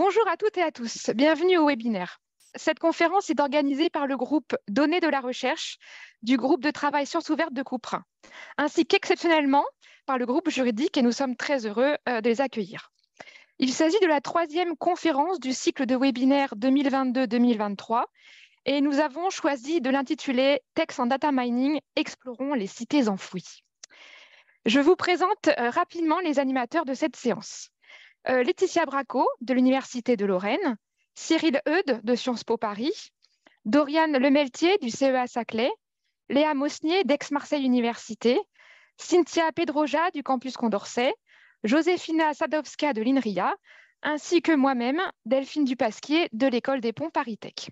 Bonjour à toutes et à tous, bienvenue au webinaire. Cette conférence est organisée par le groupe Données de la recherche du groupe de travail Sciences ouvertes de Couperin, ainsi qu'exceptionnellement par le groupe juridique et nous sommes très heureux euh, de les accueillir. Il s'agit de la troisième conférence du cycle de webinaire 2022-2023 et nous avons choisi de l'intituler « Texte en data mining, explorons les cités enfouies ». Je vous présente euh, rapidement les animateurs de cette séance. Euh, Laetitia Bracco de l'Université de Lorraine, Cyril Eude de Sciences Po Paris, Doriane Lemeltier du CEA Saclay, Léa Mosnier d'Aix-Marseille Université, Cynthia Pedroja du campus Condorcet, Joséphina Sadowska de l'INRIA, ainsi que moi-même, Delphine Dupasquier de l'École des Ponts Paris Tech.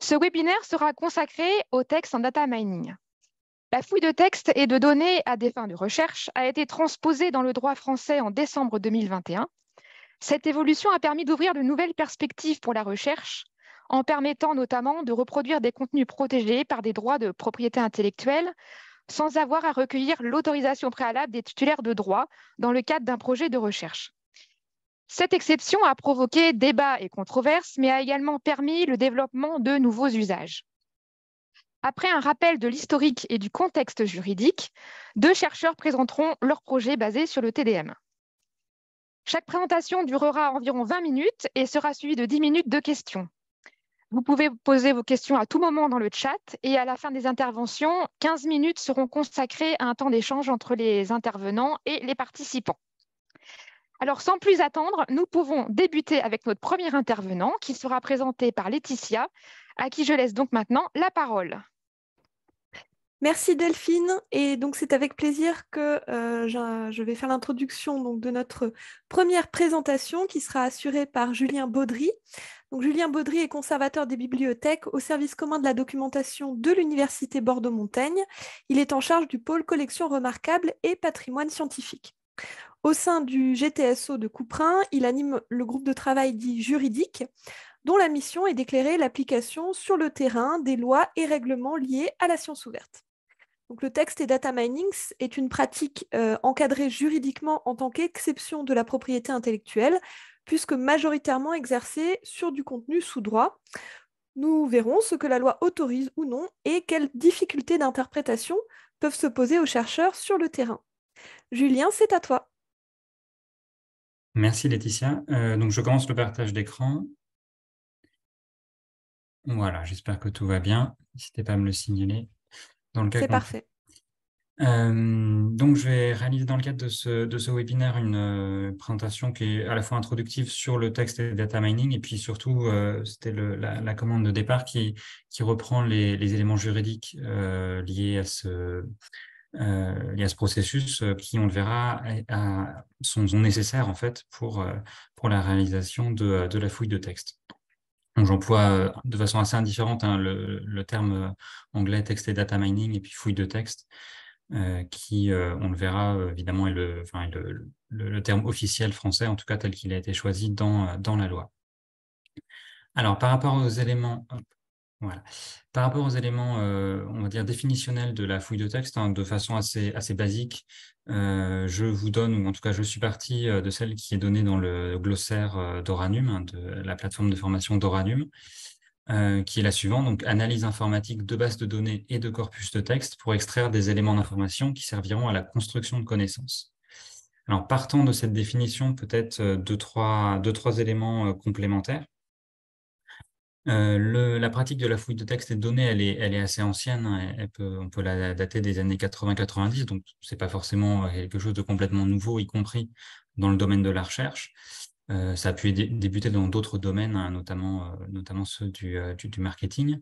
Ce webinaire sera consacré aux textes en data mining. La fouille de textes et de données à des fins de recherche a été transposée dans le droit français en décembre 2021. Cette évolution a permis d'ouvrir de nouvelles perspectives pour la recherche, en permettant notamment de reproduire des contenus protégés par des droits de propriété intellectuelle sans avoir à recueillir l'autorisation préalable des titulaires de droits dans le cadre d'un projet de recherche. Cette exception a provoqué débats et controverses, mais a également permis le développement de nouveaux usages. Après un rappel de l'historique et du contexte juridique, deux chercheurs présenteront leur projet basé sur le TDM. Chaque présentation durera environ 20 minutes et sera suivie de 10 minutes de questions. Vous pouvez poser vos questions à tout moment dans le chat et à la fin des interventions, 15 minutes seront consacrées à un temps d'échange entre les intervenants et les participants. Alors sans plus attendre, nous pouvons débuter avec notre premier intervenant qui sera présenté par Laetitia, à qui je laisse donc maintenant la parole. Merci Delphine. Et donc c'est avec plaisir que euh, je vais faire l'introduction de notre première présentation qui sera assurée par Julien Baudry. Donc, Julien Baudry est conservateur des bibliothèques au service commun de la documentation de l'Université Bordeaux-Montaigne. Il est en charge du pôle collection remarquable et patrimoine scientifique. Au sein du GTSO de Couperin, il anime le groupe de travail dit juridique dont la mission est d'éclairer l'application sur le terrain des lois et règlements liés à la science ouverte. le texte et data mining est une pratique euh, encadrée juridiquement en tant qu'exception de la propriété intellectuelle, puisque majoritairement exercée sur du contenu sous droit. Nous verrons ce que la loi autorise ou non et quelles difficultés d'interprétation peuvent se poser aux chercheurs sur le terrain. Julien, c'est à toi. Merci Laetitia. Euh, donc je commence le partage d'écran. Voilà, j'espère que tout va bien. N'hésitez pas à me le signaler. Dans le C'est parfait. Euh, donc, je vais réaliser dans le cadre de ce, webinaire une euh, présentation qui est à la fois introductive sur le texte et le data mining, et puis surtout, euh, c'était la, commande de départ qui, reprend les, éléments juridiques liés à ce, ce processus qui, on le verra, sont, nécessaires en fait pour, pour la réalisation de, la fouille de texte. J'emploie euh, de façon assez indifférente hein, le, terme euh, anglais texte et data mining et puis fouille de texte, euh, qui, on le verra évidemment, est, le, terme officiel français, en tout cas tel qu'il a été choisi dans, dans la loi. Alors, par rapport aux éléments, par rapport aux éléments, euh, on va dire, définitionnels de la fouille de texte, hein, de façon assez, basique, euh, je vous donne, ou en tout cas, je suis parti euh, de celle qui est donnée dans le glossaire d'Oranum, hein, de la plateforme de formation d'Oranum, qui est la suivante, donc analyse informatique de bases de données et de corpus de texte pour extraire des éléments d'information qui serviront à la construction de connaissances. Alors, partant de cette définition, peut-être deux trois, deux, trois éléments complémentaires. Euh, la pratique de la fouille de texte et de données, elle est, assez ancienne. Hein, on peut la dater des années 80-90, donc c'est pas forcément euh, quelque chose de complètement nouveau, y compris dans le domaine de la recherche. Euh, ça a pu débuter dans d'autres domaines, hein, notamment, notamment ceux du, marketing.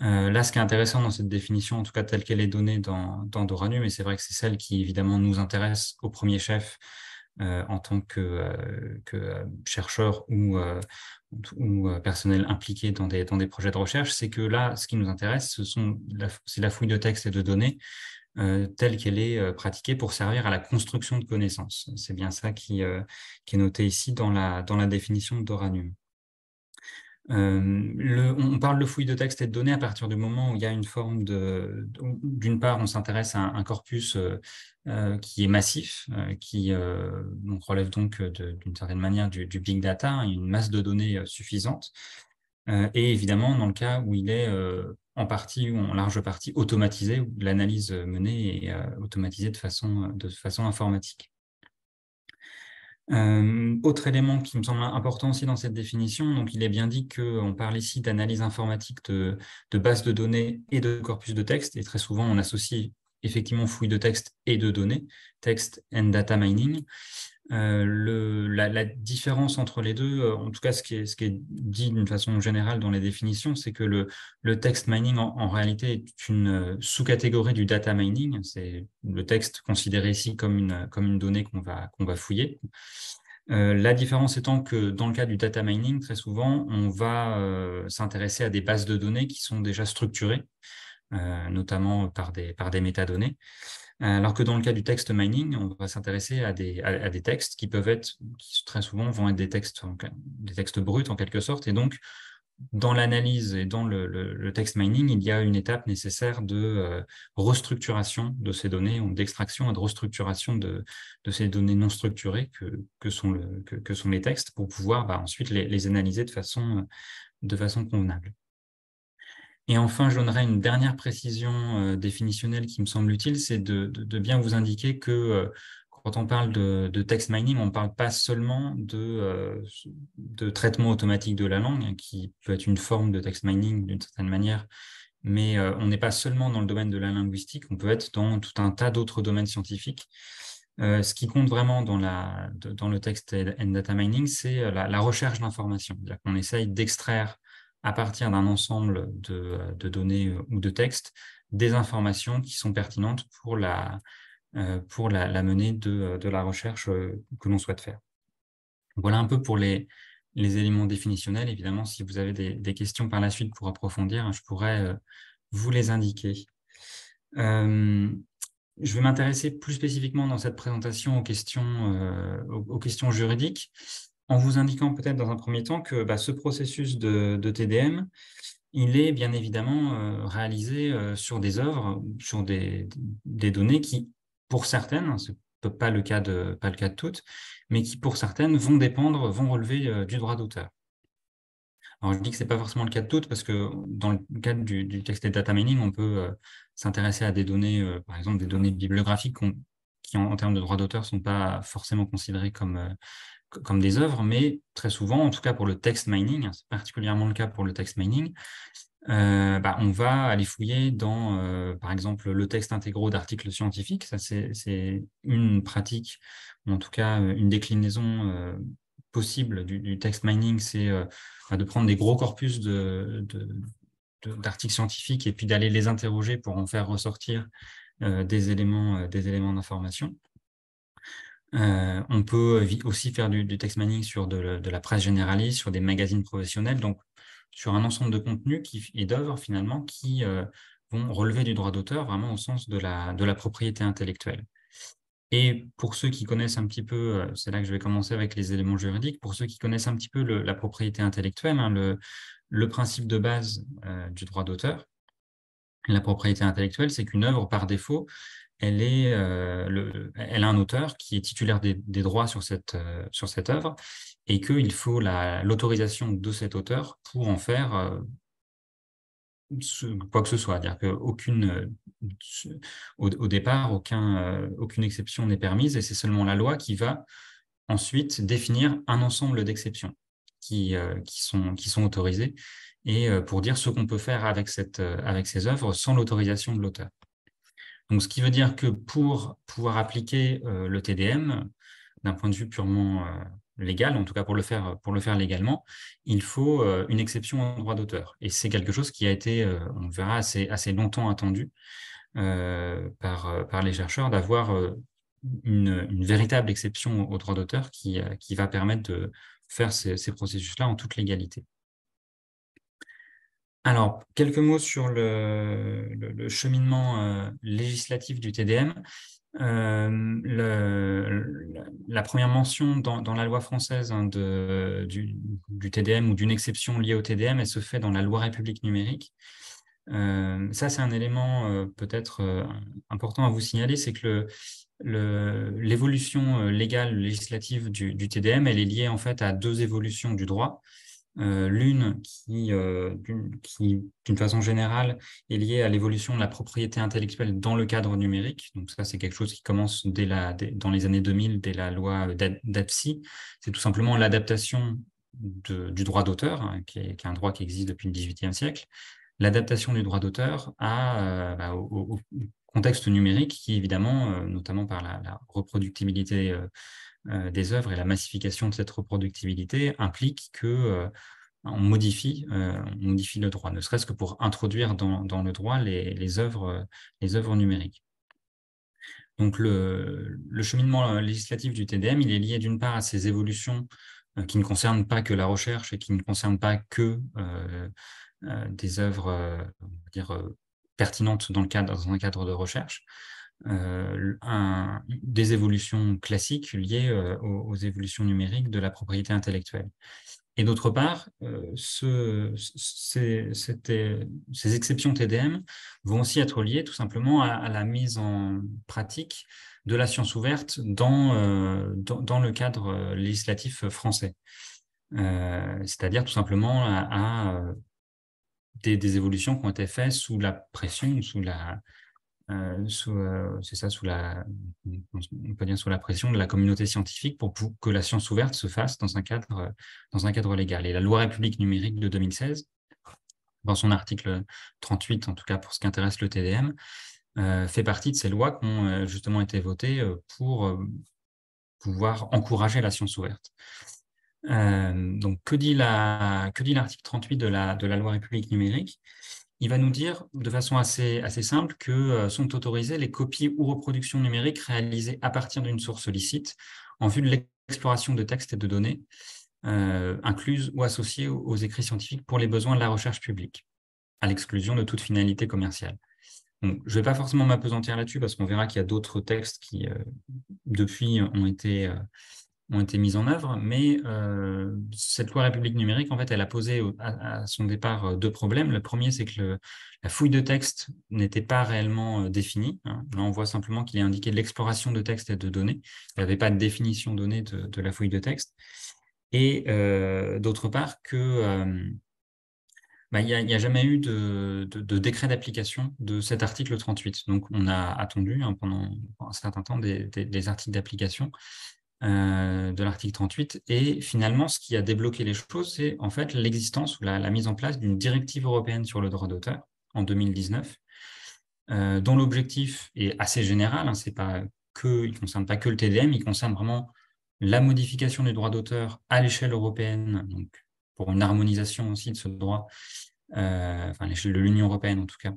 là, ce qui est intéressant dans cette définition, en tout cas telle qu'elle est donnée dans, Doranu, mais c'est vrai que c'est celle qui évidemment nous intéresse au premier chef, euh, en tant que, euh, euh, chercheur ou, personnel impliqué dans des, projets de recherche, c'est que là, ce qui nous intéresse, c'est la, fouille de textes et de données telle qu'elle est pratiquée pour servir à la construction de connaissances. C'est bien ça qui, est noté ici dans la, dans la définition d'Oranum on parle de fouille de texte et de données à partir du moment où il y a une forme de... D'une part, on s'intéresse à un, corpus euh, euh, qui est massif, euh, qui relève donc d'une certaine manière du, big data, hein, une masse de données suffisante. et évidemment, dans le cas où il est en partie ou en large partie automatisé, où l'analyse menée est automatisée de façon, de façon informatique. Euh, autre élément qui me semble important aussi dans cette définition, donc il est bien dit qu'on parle ici d'analyse informatique de, de bases de données et de corpus de texte, et très souvent on associe effectivement fouille de texte et de données, text and data mining. Euh, la, différence entre les deux, euh, en tout cas ce qui est, ce qui est dit d'une façon générale dans les définitions, c'est que le, le text mining en, réalité est une euh, sous-catégorie du data mining. C'est le texte considéré ici comme une, donnée qu'on va, fouiller. la différence étant que dans le cas du data mining, très souvent, on va s'intéresser à des bases de données qui sont déjà structurées, notamment par des métadonnées. Alors que dans le cas du text mining, on va s'intéresser à des, à, des, textes qui peuvent être, qui très souvent vont être des textes, des textes bruts en quelque sorte. Et donc, dans l'analyse et dans le, le, text mining, il y a une étape nécessaire de euh, restructuration de ces données, d'extraction et de restructuration de, de, ces données non structurées que, que, sont, le, que, sont, les textes pour pouvoir bah, ensuite les, les, analyser de façon, de façon convenable. Et enfin, je donnerai une dernière précision euh, définitionnelle qui me semble utile, c'est de, bien vous indiquer que euh, quand on parle de, text mining, on ne parle pas seulement euh, de, traitement automatique de la langue, hein, qui peut être une forme de text mining d'une certaine manière, mais on n'est pas seulement dans le domaine de la linguistique, on peut être dans tout un tas d'autres domaines scientifiques. ce qui compte vraiment dans, le text and data mining, c'est la, la, recherche d'informations. On essaye d'extraire à partir d'un ensemble de, données euh, ou de textes des informations qui sont pertinentes pour la, euh, pour la, menée de, euh, la recherche que l'on souhaite faire. Voilà un peu pour les, les éléments définitionnels. Évidemment, si vous avez des, questions par la suite pour approfondir, je pourrais vous les indiquer. je vais m'intéresser plus spécifiquement dans cette présentation aux questions, aux questions juridiques en vous indiquant peut-être dans un premier temps que bah, ce processus de, TDM, il est bien évidemment euh, réalisé euh, sur des œuvres, sur des, données qui, pour certaines, hein, ce n'est pas le cas de pas le cas de toutes, mais qui pour certaines vont dépendre, vont relever euh, du droit d'auteur. Alors je dis que ce n'est pas forcément le cas de toutes parce que dans le cadre du, texte des data mining, on peut s'intéresser à des données, par exemple des données bibliographiques qui en, en, termes de droit d'auteur ne sont pas forcément considérées comme comme des œuvres, mais très souvent, en tout cas pour le text mining, hein, c'est particulièrement le cas pour le text mining, euh, bah, on va aller fouiller dans, euh, par exemple, le texte intégral d'articles scientifiques. Ça, c'est une pratique, ou en tout cas euh, une déclinaison possible du, text mining, c'est bah, de prendre des gros corpus d'articles scientifiques et puis d'aller les interroger pour en faire ressortir des éléments des éléments d'information. Euh, on peut aussi faire du, text mining sur de, la presse généraliste, sur des magazines professionnels, donc sur un ensemble de contenus et d'œuvres finalement qui euh, vont relever du droit d'auteur vraiment au sens de la, propriété intellectuelle. Et pour ceux qui connaissent un petit peu, euh, c'est là que je vais commencer avec les éléments juridiques, pour ceux qui connaissent un petit peu la propriété intellectuelle, hein, le, principe de base du droit d'auteur, la propriété intellectuelle, c'est qu'une œuvre par défaut, elle, est, euh, elle a un auteur qui est titulaire des, droits sur cette, euh, sur cette œuvre et qu'il faut l'autorisation de cet auteur pour en faire euh, quoi que ce soit. C'est-à-dire qu'aucune, au, départ, aucun, aucune exception n'est permise et c'est seulement la loi qui va ensuite définir un ensemble d'exceptions qui, qui, sont, qui sont autorisées et pour dire ce qu'on peut faire avec, cette, avec ces œuvres sans l'autorisation de l'auteur. Donc, ce qui veut dire que pour pouvoir appliquer euh, le TDM, d'un point de vue purement euh, légal, en tout cas pour le faire, pour le faire légalement, il faut euh, une exception au droit d'auteur. Et c'est quelque chose qui a été, on verra, assez, assez longtemps attendu par, par les chercheurs d'avoir une, véritable exception au droit d'auteur qui, qui va permettre de faire ces, ces processus-là en toute légalité. Alors, quelques mots sur le, cheminement euh, législatif du TDM. Euh, la première mention dans, la loi française hein, du, TDM ou d'une exception liée au TDM, elle se fait dans la loi République numérique. Euh, ça, c'est un élément peut-être important à vous signaler, c'est que l'évolution légale législative du, TDM, elle est liée en fait à deux évolutions du droit. Euh, l'une euh, qui, d'une façon générale, est liée à l'évolution de la propriété intellectuelle dans le cadre numérique. Donc ça, c'est quelque chose qui commence dès la, dans les années 2000, dès la loi d'APSI. C'est tout simplement l'adaptation du droit d'auteur, hein, qui, est un droit qui existe depuis le XVIIIe siècle, l'adaptation du droit d'auteur euh, bah, au, contexte numérique qui, évidemment, notamment par la, la reproductibilité euh, des œuvres et la massification de cette reproductibilité implique qu'on euh, euh, on modifie, le droit, ne serait-ce que pour introduire dans, le droit les, œuvres, numériques. Donc le, cheminement législatif du TDM, il est lié d'une part à ces évolutions qui ne concernent pas que la recherche et qui ne concernent pas que des œuvres pertinentes dans, dans un cadre de recherche, euh, des évolutions classiques liées euh, aux, évolutions numériques de la propriété intellectuelle. Et d'autre part, euh, ces, exceptions TDM vont aussi être liées tout simplement à, la mise en pratique de la science ouverte dans, le cadre législatif français. C'est-à-dire tout simplement à, des, des, évolutions qui ont été faites sous la pression, sous la, euh, euh, c'est ça, sous la, on peut dire sous la pression de la communauté scientifique pour, que la science ouverte se fasse dans un cadre, dans un cadre légal. Et la loi République numérique de 2016, dans son article 38, en tout cas pour ce qui intéresse le TDM, euh, fait partie de ces lois qui ont justement été votées pour pouvoir encourager la science ouverte. donc, que dit l'article 38 de de la loi République numérique il va nous dire de façon assez, assez simple que euh, sont autorisées les copies ou reproductions numériques réalisées à partir d'une source licite en vue de l'exploration de textes et de données euh, incluses ou associées aux, écrits scientifiques pour les besoins de la recherche publique, à l'exclusion de toute finalité commerciale. Donc, je ne vais pas forcément m'apesantir là-dessus parce qu'on verra qu'il y a d'autres textes qui, euh, depuis, ont été ont été mises en œuvre, mais euh, cette loi République numérique, en fait, elle a posé à, son départ euh, deux problèmes. Le premier, c'est que la fouille de texte n'était pas réellement euh, définie. Hein. Là, on voit simplement qu'il est indiqué l'exploration de texte et de données. Il n'y avait pas de définition donnée de, la fouille de texte. Et d'autre part, que n'y bah, a, jamais eu de, décret d'application de cet article 38. Donc, on a attendu hein, pendant un certain temps des articles d'application. Euh, de l'article 38. Et finalement, ce qui a débloqué les choses, c'est en fait l'existence ou la, mise en place d'une directive européenne sur le droit d'auteur en 2019, euh, dont l'objectif est assez général. Hein, c'est pas que, il ne concerne pas que le TDM, il concerne vraiment la modification du droit d'auteur à l'échelle européenne, donc pour une harmonisation aussi de ce droit, euh, l'échelle de l'Union européenne en tout cas,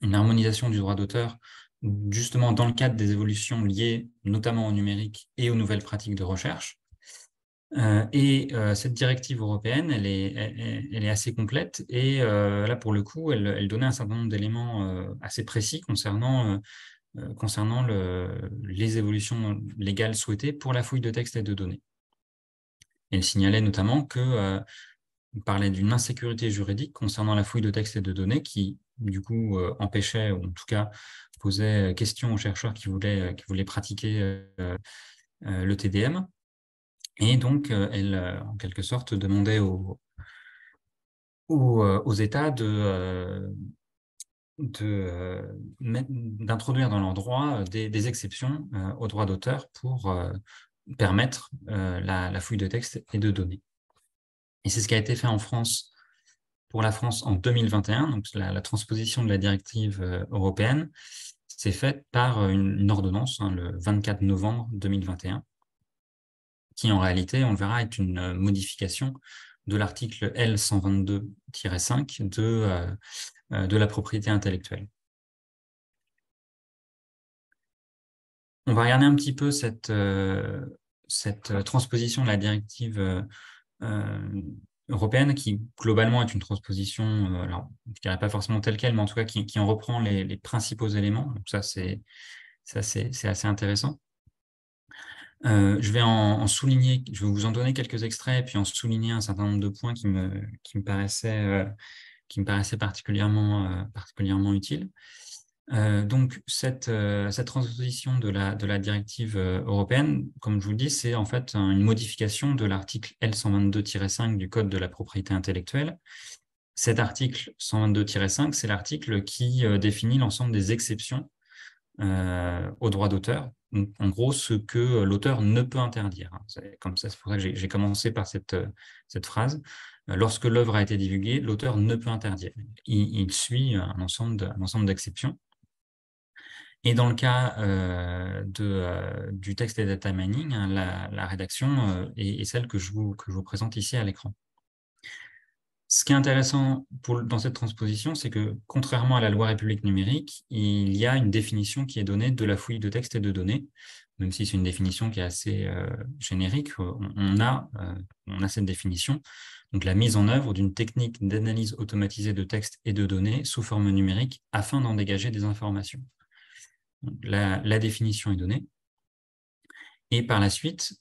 une harmonisation du droit d'auteur justement dans le cadre des évolutions liées notamment au numérique et aux nouvelles pratiques de recherche. Euh, et euh, cette directive européenne, elle est, assez complète et euh, là, pour le coup, elle, donnait un certain nombre d'éléments assez précis concernant, les évolutions légales souhaitées pour la fouille de textes et de données. Elle signalait notamment que parlait d'une insécurité juridique concernant la fouille de textes et de données qui du coup euh, empêchait, ou en tout cas posait euh, question aux chercheurs qui voulaient, euh, qui voulaient pratiquer le TDM. Et donc, elle, en quelque sorte, demandait aux, aux, États de d'introduire dans leur droit des, des exceptions au droit d'auteur pour permettre la, la, fouille de texte et de données. Et c'est ce qui a été fait en France pour la France en 2021. Donc, la, transposition de la directive euh, européenne s'est faite par euh, une, ordonnance hein, le 24 novembre 2021, qui en réalité, on verra, est une euh, modification de l'article L122-5 de, de la propriété intellectuelle. On va regarder un petit peu cette, cette transposition de la directive euh, européenne qui globalement est une transposition, euh, alors dirais pas forcément telle quelle, mais en tout cas qui, en reprend les, principaux éléments. Donc ça c'est assez intéressant. Euh, je vais en, souligner, je vais vous en donner quelques extraits et puis en souligner un certain nombre de points qui me, qui me paraissaient, euh, particulièrement, euh, particulièrement utiles. Euh, donc euh, cette, transposition de la, directive euh, européenne, comme je vous le dis, c'est en fait une modification de l'article L122-5 du Code de la propriété intellectuelle. Cet article 122-5, c'est l'article qui définit l'ensemble des exceptions euh, au droit d'auteur, en gros ce que l'auteur ne peut interdire. Hein, comme ça, c'est pour ça que j'ai commencé par cette, phrase. Lorsque l'œuvre a été divulguée, l'auteur ne peut interdire. il suit un ensemble d'exceptions. Et dans le cas euh, euh, du texte et data mining, hein, la, rédaction euh, est, celle que je, vous, présente ici à l'écran. Ce qui est intéressant dans cette transposition, c'est que contrairement à la loi République numérique, il y a une définition qui est donnée de la fouille de texte et de données, même si c'est une définition qui est assez générique, on, a, on a cette définition. Donc la mise en œuvre d'une technique d'analyse automatisée de texte et de données sous forme numérique afin d'en dégager des informations la, définition est donnée. Et par la suite,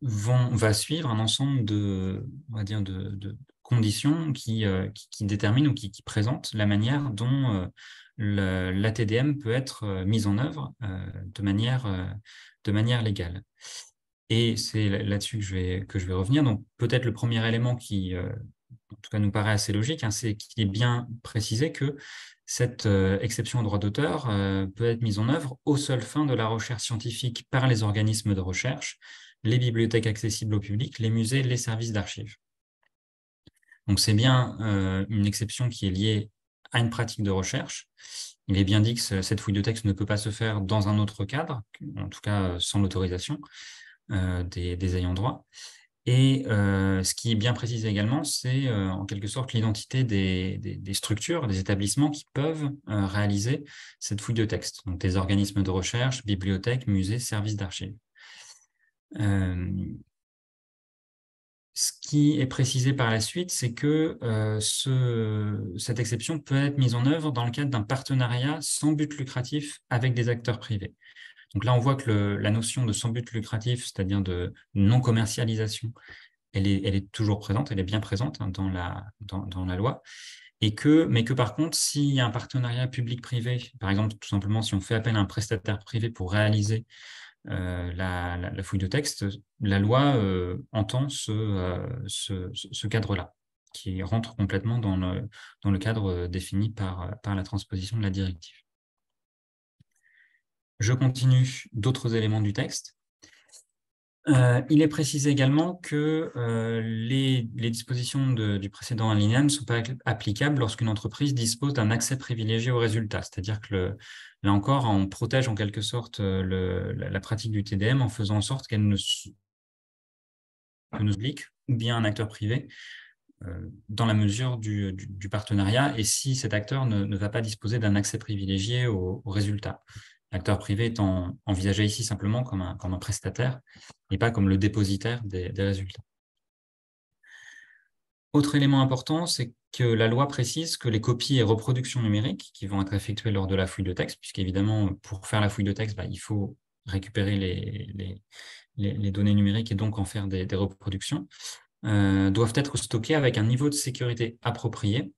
vont, va suivre un ensemble de, on va dire de, conditions euh, qui, qui, déterminent ou qui, qui, présentent la manière dont euh, l'ATDM la TDM peut être euh, mise en œuvre de, manière, de manière légale. Et c'est là-dessus que, je vais, que je vais revenir. Donc peut-être le premier élément qui, en tout cas, nous paraît assez logique, hein, c'est qu'il est bien précisé que cette euh, exception au droit d'auteur euh, peut être mise en œuvre aux seules fins de la recherche scientifique par les organismes de recherche, les bibliothèques accessibles au public, les musées, les services d'archives. Donc c'est bien euh, une exception qui est liée à une pratique de recherche. Il est bien dit que cette fouille de texte ne peut pas se faire dans un autre cadre, en tout cas sans l'autorisation des, ayants droit. Et euh, ce qui est bien précisé également, c'est euh, en quelque sorte l'identité des, structures, des établissements qui peuvent euh, réaliser cette fouille de texte, donc des organismes de recherche, bibliothèques, musées, services d'archives. ce qui est précisé par la suite, c'est que cette exception peut être mise en œuvre dans le cadre d'un partenariat sans but lucratif avec des acteurs privés. Donc là, on voit que la notion de sans but lucratif, c'est-à-dire de non-commercialisation, elle est, toujours présente, elle est bien présente hein, dans, la, loi. Et que, mais que par contre, s'il y a un partenariat public-privé, par exemple, tout simplement, si on fait appel à un prestataire privé pour réaliser euh, la, fouille de texte, la loi euh, entend euh, ce, cadre-là, qui rentre complètement dans le, cadre défini par la transposition de la directive. Je continue d'autres éléments du texte. Euh, il est précisé également que euh, les, dispositions du précédent alinéa ne sont pas applicables lorsqu'une entreprise dispose d'un accès privilégié aux résultats. C'est-à-dire que, là encore, on protège en quelque sorte euh, la, pratique du TDM en faisant en sorte qu'elle ne nous ou bien un acteur privé dans la mesure du, partenariat et si cet acteur ne, va pas disposer d'un accès privilégié aux résultats. L'acteur privé étant envisagé ici simplement comme un, comme un, prestataire et pas comme le dépositaire des, résultats. Autre élément important, c'est que la loi précise que les copies et reproductions numériques qui vont être effectuées lors de la fouille de texte, puisqu'évidemment, pour faire la fouille de texte, bah, il faut récupérer les, les, données numériques et donc en faire des, reproductions, euh, doivent être stockées avec un niveau de sécurité approprié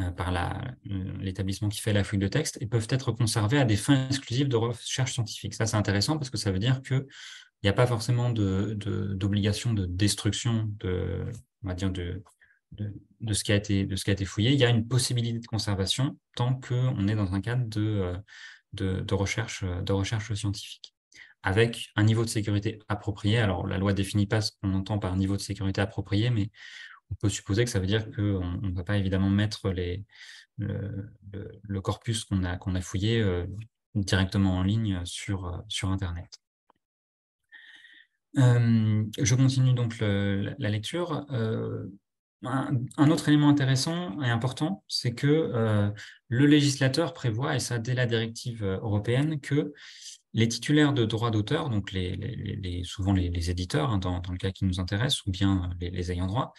euh, par euh, l'établissement qui fait la fouille de texte et peuvent être conservés à des fins exclusives de recherche scientifique. Ça, c'est intéressant parce que ça veut dire qu'il n'y a pas forcément d'obligation de, destruction de, va dire de, ce qui a été, fouillé. Il y a une possibilité de conservation tant qu'on est dans un cadre de, euh, recherche, scientifique avec un niveau de sécurité approprié. Alors, la loi ne définit pas ce qu'on entend par niveau de sécurité approprié, mais on peut supposer que ça veut dire qu'on ne va pas évidemment mettre le, corpus qu'on a, fouillé euh, directement en ligne sur, euh, Internet. Euh, je continue donc la lecture. un, autre élément intéressant et important, c'est que le législateur prévoit, et ça dès la directive européenne, que les titulaires de droits d'auteur, donc souvent les, éditeurs hein, dans, le cas qui nous intéresse, ou bien les, ayants droit,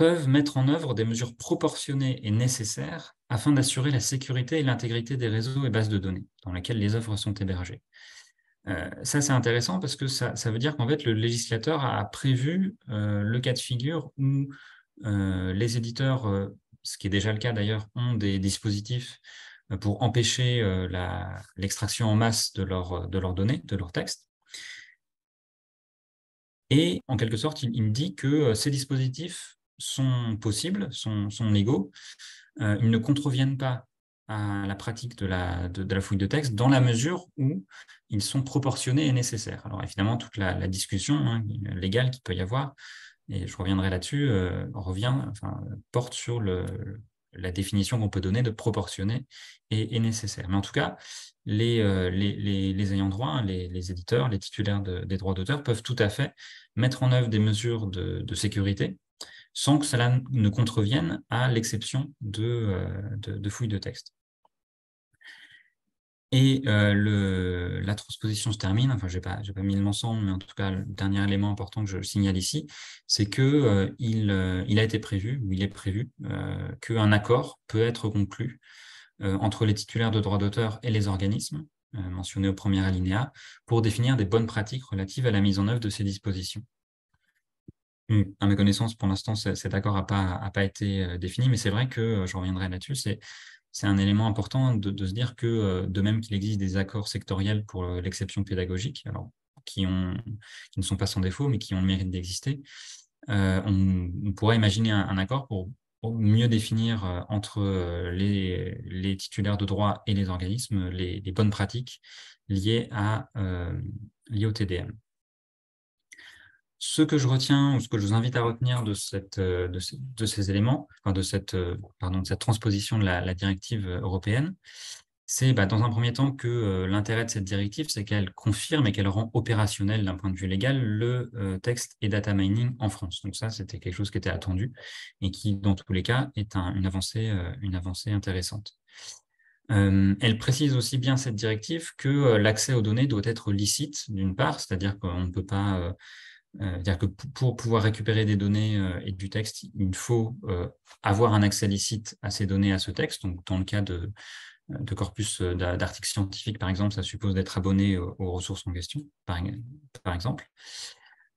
peuvent mettre en œuvre des mesures proportionnées et nécessaires afin d'assurer la sécurité et l'intégrité des réseaux et bases de données dans lesquelles les œuvres sont hébergées. Euh, ça, c'est intéressant parce que ça, veut dire qu'en fait, le législateur a prévu euh, le cas de figure où euh, les éditeurs, ce qui est déjà le cas d'ailleurs, ont des dispositifs pour empêcher l'extraction en masse de, de leurs données, de leurs textes. Et en quelque sorte, il, me dit que ces dispositifs sont possibles, sont, légaux. Euh, ils ne contreviennent pas à la pratique de la, fouille de texte dans la mesure où ils sont proportionnés et nécessaires. Alors évidemment, toute la, discussion hein, légale qu'il peut y avoir, et je reviendrai là-dessus, euh, revient, enfin, porte sur la définition qu'on peut donner de proportionné et, nécessaire. Mais en tout cas, les, euh, ayants droit, hein, les, éditeurs, les titulaires des droits d'auteur peuvent tout à fait mettre en œuvre des mesures de sécurité sans que cela ne contrevienne à l'exception de, euh, fouilles de texte. Et euh, le, la transposition se termine, enfin je n'ai pas, pas, mis mensonge, mais en tout cas le dernier élément important que je signale ici, c'est qu'il euh, il a été prévu, ou il est prévu, qu'un accord peut être conclu entre les titulaires de droits d'auteur et les organismes mentionnés au premier alinéa pour définir des bonnes pratiques relatives à la mise en œuvre de ces dispositions. À mmh. ma connaissance, pour l'instant, cet accord n'a pas, été euh, défini, mais c'est vrai que, euh, je reviendrai là-dessus, c'est un élément important de, se dire que, euh, de même qu'il existe des accords sectoriels pour l'exception pédagogique, alors, qui, ne sont pas sans défaut, mais qui ont le mérite d'exister, on, pourrait imaginer un, accord pour, mieux définir entre les, titulaires de droit et les organismes les, bonnes pratiques liées au TDM ce que je retiens ou ce que je vous invite à retenir de, euh, ces éléments, euh, de, cette, transposition de la, directive euh, européenne, c'est bah, dans un premier temps que l'intérêt de cette directive, c'est qu'elle confirme et qu'elle rend opérationnel d'un point de vue légal le texte et data mining en France. Donc ça, c'était quelque chose qui était attendu et qui, dans tous les cas, est une, avancée, intéressante. elle précise aussi bien cette directive que l'accès aux données doit être licite, d'une part, c'est-à-dire qu'on ne peut pas euh, c'est-à-dire que pour pouvoir récupérer des données euh, et du texte, il faut euh, avoir un accès licite à ces données, à ce texte. Donc, dans le cas de, corpus d'articles scientifiques, par exemple, ça suppose d'être abonné aux ressources en question, par, exemple.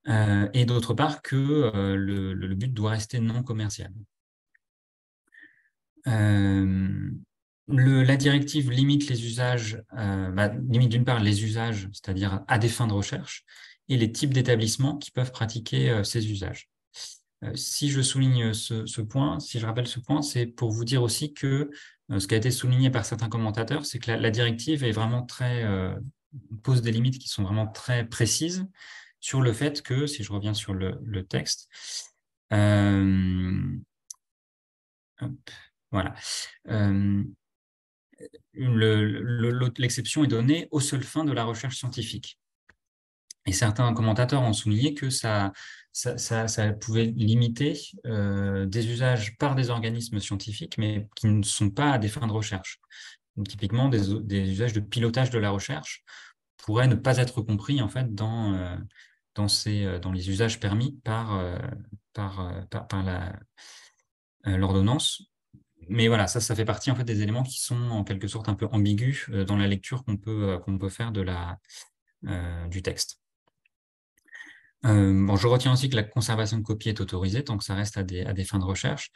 et d'autre part, que le, but doit rester non commercial. la directive limite les usages, bah, limite d'une part les usages, c'est-à-dire à des fins de recherche, et les types d'établissements qui peuvent pratiquer euh, ces usages. Euh, si je souligne euh, ce, point, si je rappelle ce point, c'est pour vous dire aussi que ce qui a été souligné par certains commentateurs, c'est que la, directive est vraiment très pose des limites qui sont vraiment très précises sur le fait que, si je reviens sur le, texte, voilà, l'exception est donnée aux seules fins de la recherche scientifique. Et certains commentateurs ont souligné que ça, pouvait limiter euh, des usages par des organismes scientifiques, mais qui ne sont pas à des fins de recherche. typiquement, des, usages de pilotage de la recherche pourraient ne pas être compris en fait dans, euh, dans, ces, euh, dans les usages permis par, par, l'ordonnance. Mais voilà, ça, ça fait partie en fait des éléments qui sont en quelque sorte un peu ambigus dans la lecture qu'on peut, qu'on peut faire de la, du texte. Euh, je retiens aussi que la conservation de copies est autorisée tant que ça reste à des, fins de recherche.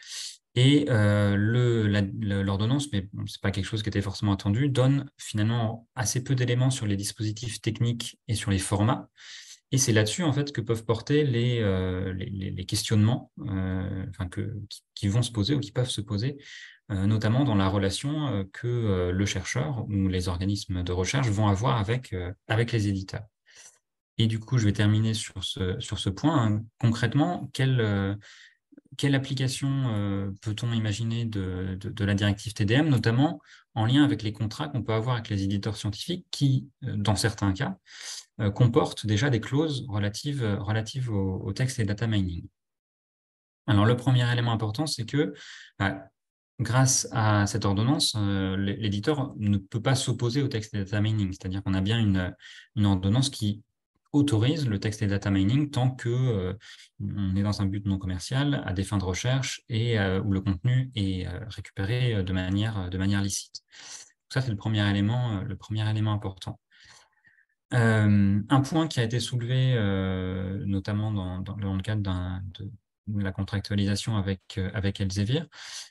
Et euh, l'ordonnance, mais c'est ce n'est pas quelque chose qui était forcément attendu, donne finalement assez peu d'éléments sur les dispositifs techniques et sur les formats. Et c'est là-dessus en fait que peuvent porter les, euh, les, les questionnements euh, enfin que, qui vont se poser ou qui peuvent se poser, notamment dans la relation que le chercheur ou les organismes de recherche vont avoir avec, avec les éditeurs. Et du coup, je vais terminer sur ce, sur ce point. Hein. Concrètement, quelle, euh, application euh, peut-on imaginer de, la directive TDM, notamment en lien avec les contrats qu'on peut avoir avec les éditeurs scientifiques qui, euh, dans certains cas, comportent déjà des clauses relatives, relatives au, texte et data mining Alors, le premier élément important, c'est que bah, grâce à cette ordonnance, l'éditeur ne peut pas s'opposer au texte data mining, c'est-à-dire qu'on a bien une, ordonnance qui autorise le texte et data mining tant que euh, on est dans un but non commercial à des fins de recherche et euh, où le contenu est euh, récupéré de manière, de manière licite. ça, c'est le premier élément, le premier élément important. un point qui a été soulevé notamment dans, le cadre de, la contractualisation avec, avec Elsevier,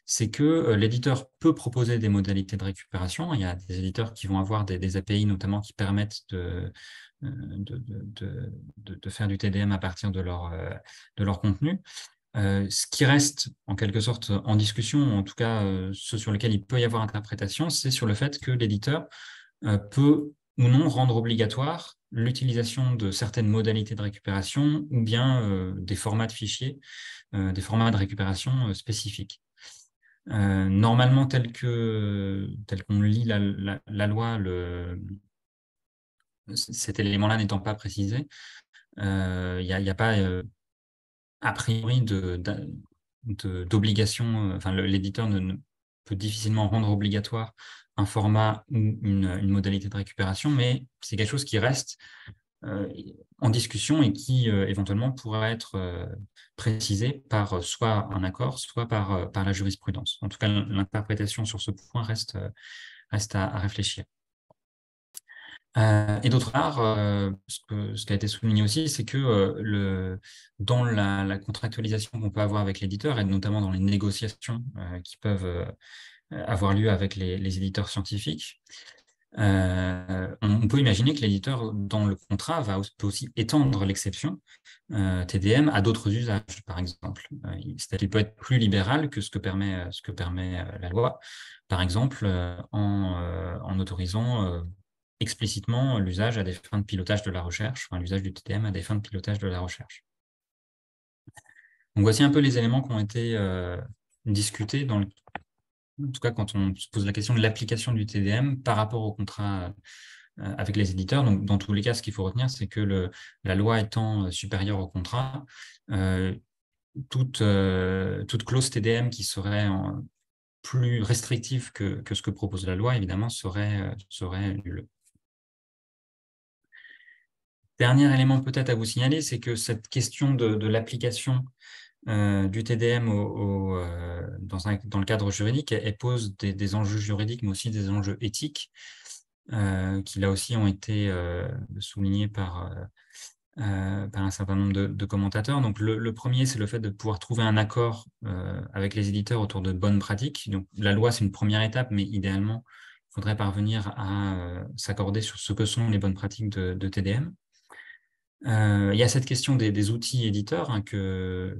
c'est que l'éditeur peut proposer des modalités de récupération. Il y a des éditeurs qui vont avoir des, des API notamment qui permettent de, euh, de, faire du TDM à partir de leur, euh, de leur contenu. Euh, ce qui reste en quelque sorte en discussion, en tout cas ce sur lequel il peut y avoir interprétation, c'est sur le fait que l'éditeur peut ou non rendre obligatoire l'utilisation de certaines modalités de récupération ou bien des formats de fichiers, des formats de récupération spécifiques. normalement, tel qu'on tel lit la, la loi, le, euh, cet élément-là n'étant pas précisé, euh, il n'y a, pas euh, a priori d'obligation, enfin l'éditeur ne, peut difficilement rendre obligatoire un format ou une, modalité de récupération, mais c'est quelque chose qui reste en discussion et qui éventuellement pourra être précisé par soit un accord, soit par, la jurisprudence. En tout cas, l'interprétation sur ce point reste, à réfléchir. Euh, et d'autre part, euh, ce, qui a été souligné aussi, c'est que euh, dans la, contractualisation qu'on peut avoir avec l'éditeur, et notamment dans les négociations qui peuvent avoir lieu avec les, éditeurs scientifiques, on, peut imaginer que l'éditeur, dans le contrat, va, aussi étendre l'exception TDM à d'autres usages, par exemple. C'est-à-dire peut être plus libéral que ce que permet, la loi, par exemple, en autorisant explicitement l'usage à des fins de pilotage de la recherche, enfin, l'usage du TDM à des fins de pilotage de la recherche. Donc voici un peu les éléments qui ont été euh, discutés, dans en tout cas quand on se pose la question de l'application du TDM par rapport au contrat euh, avec les éditeurs. Donc, dans tous les cas, ce qu'il faut retenir, c'est que la loi étant euh, supérieure au contrat, toute, clause TDM qui serait plus restrictive que, ce que propose la loi, évidemment, serait, serait nulle. Dernier élément peut-être à vous signaler, c'est que cette question de, l'application euh, du TDM euh, dans, le cadre juridique, elle, pose des, enjeux juridiques, mais aussi des enjeux éthiques, euh, qui là aussi ont été soulignés par, un certain nombre de, commentateurs. Donc le, premier, c'est le fait de pouvoir trouver un accord avec les éditeurs autour de bonnes pratiques. Donc la loi, c'est une première étape, mais idéalement, il faudrait parvenir à s'accorder sur ce que sont les bonnes pratiques de TDM. Euh, il y a cette question des, outils éditeurs hein, que,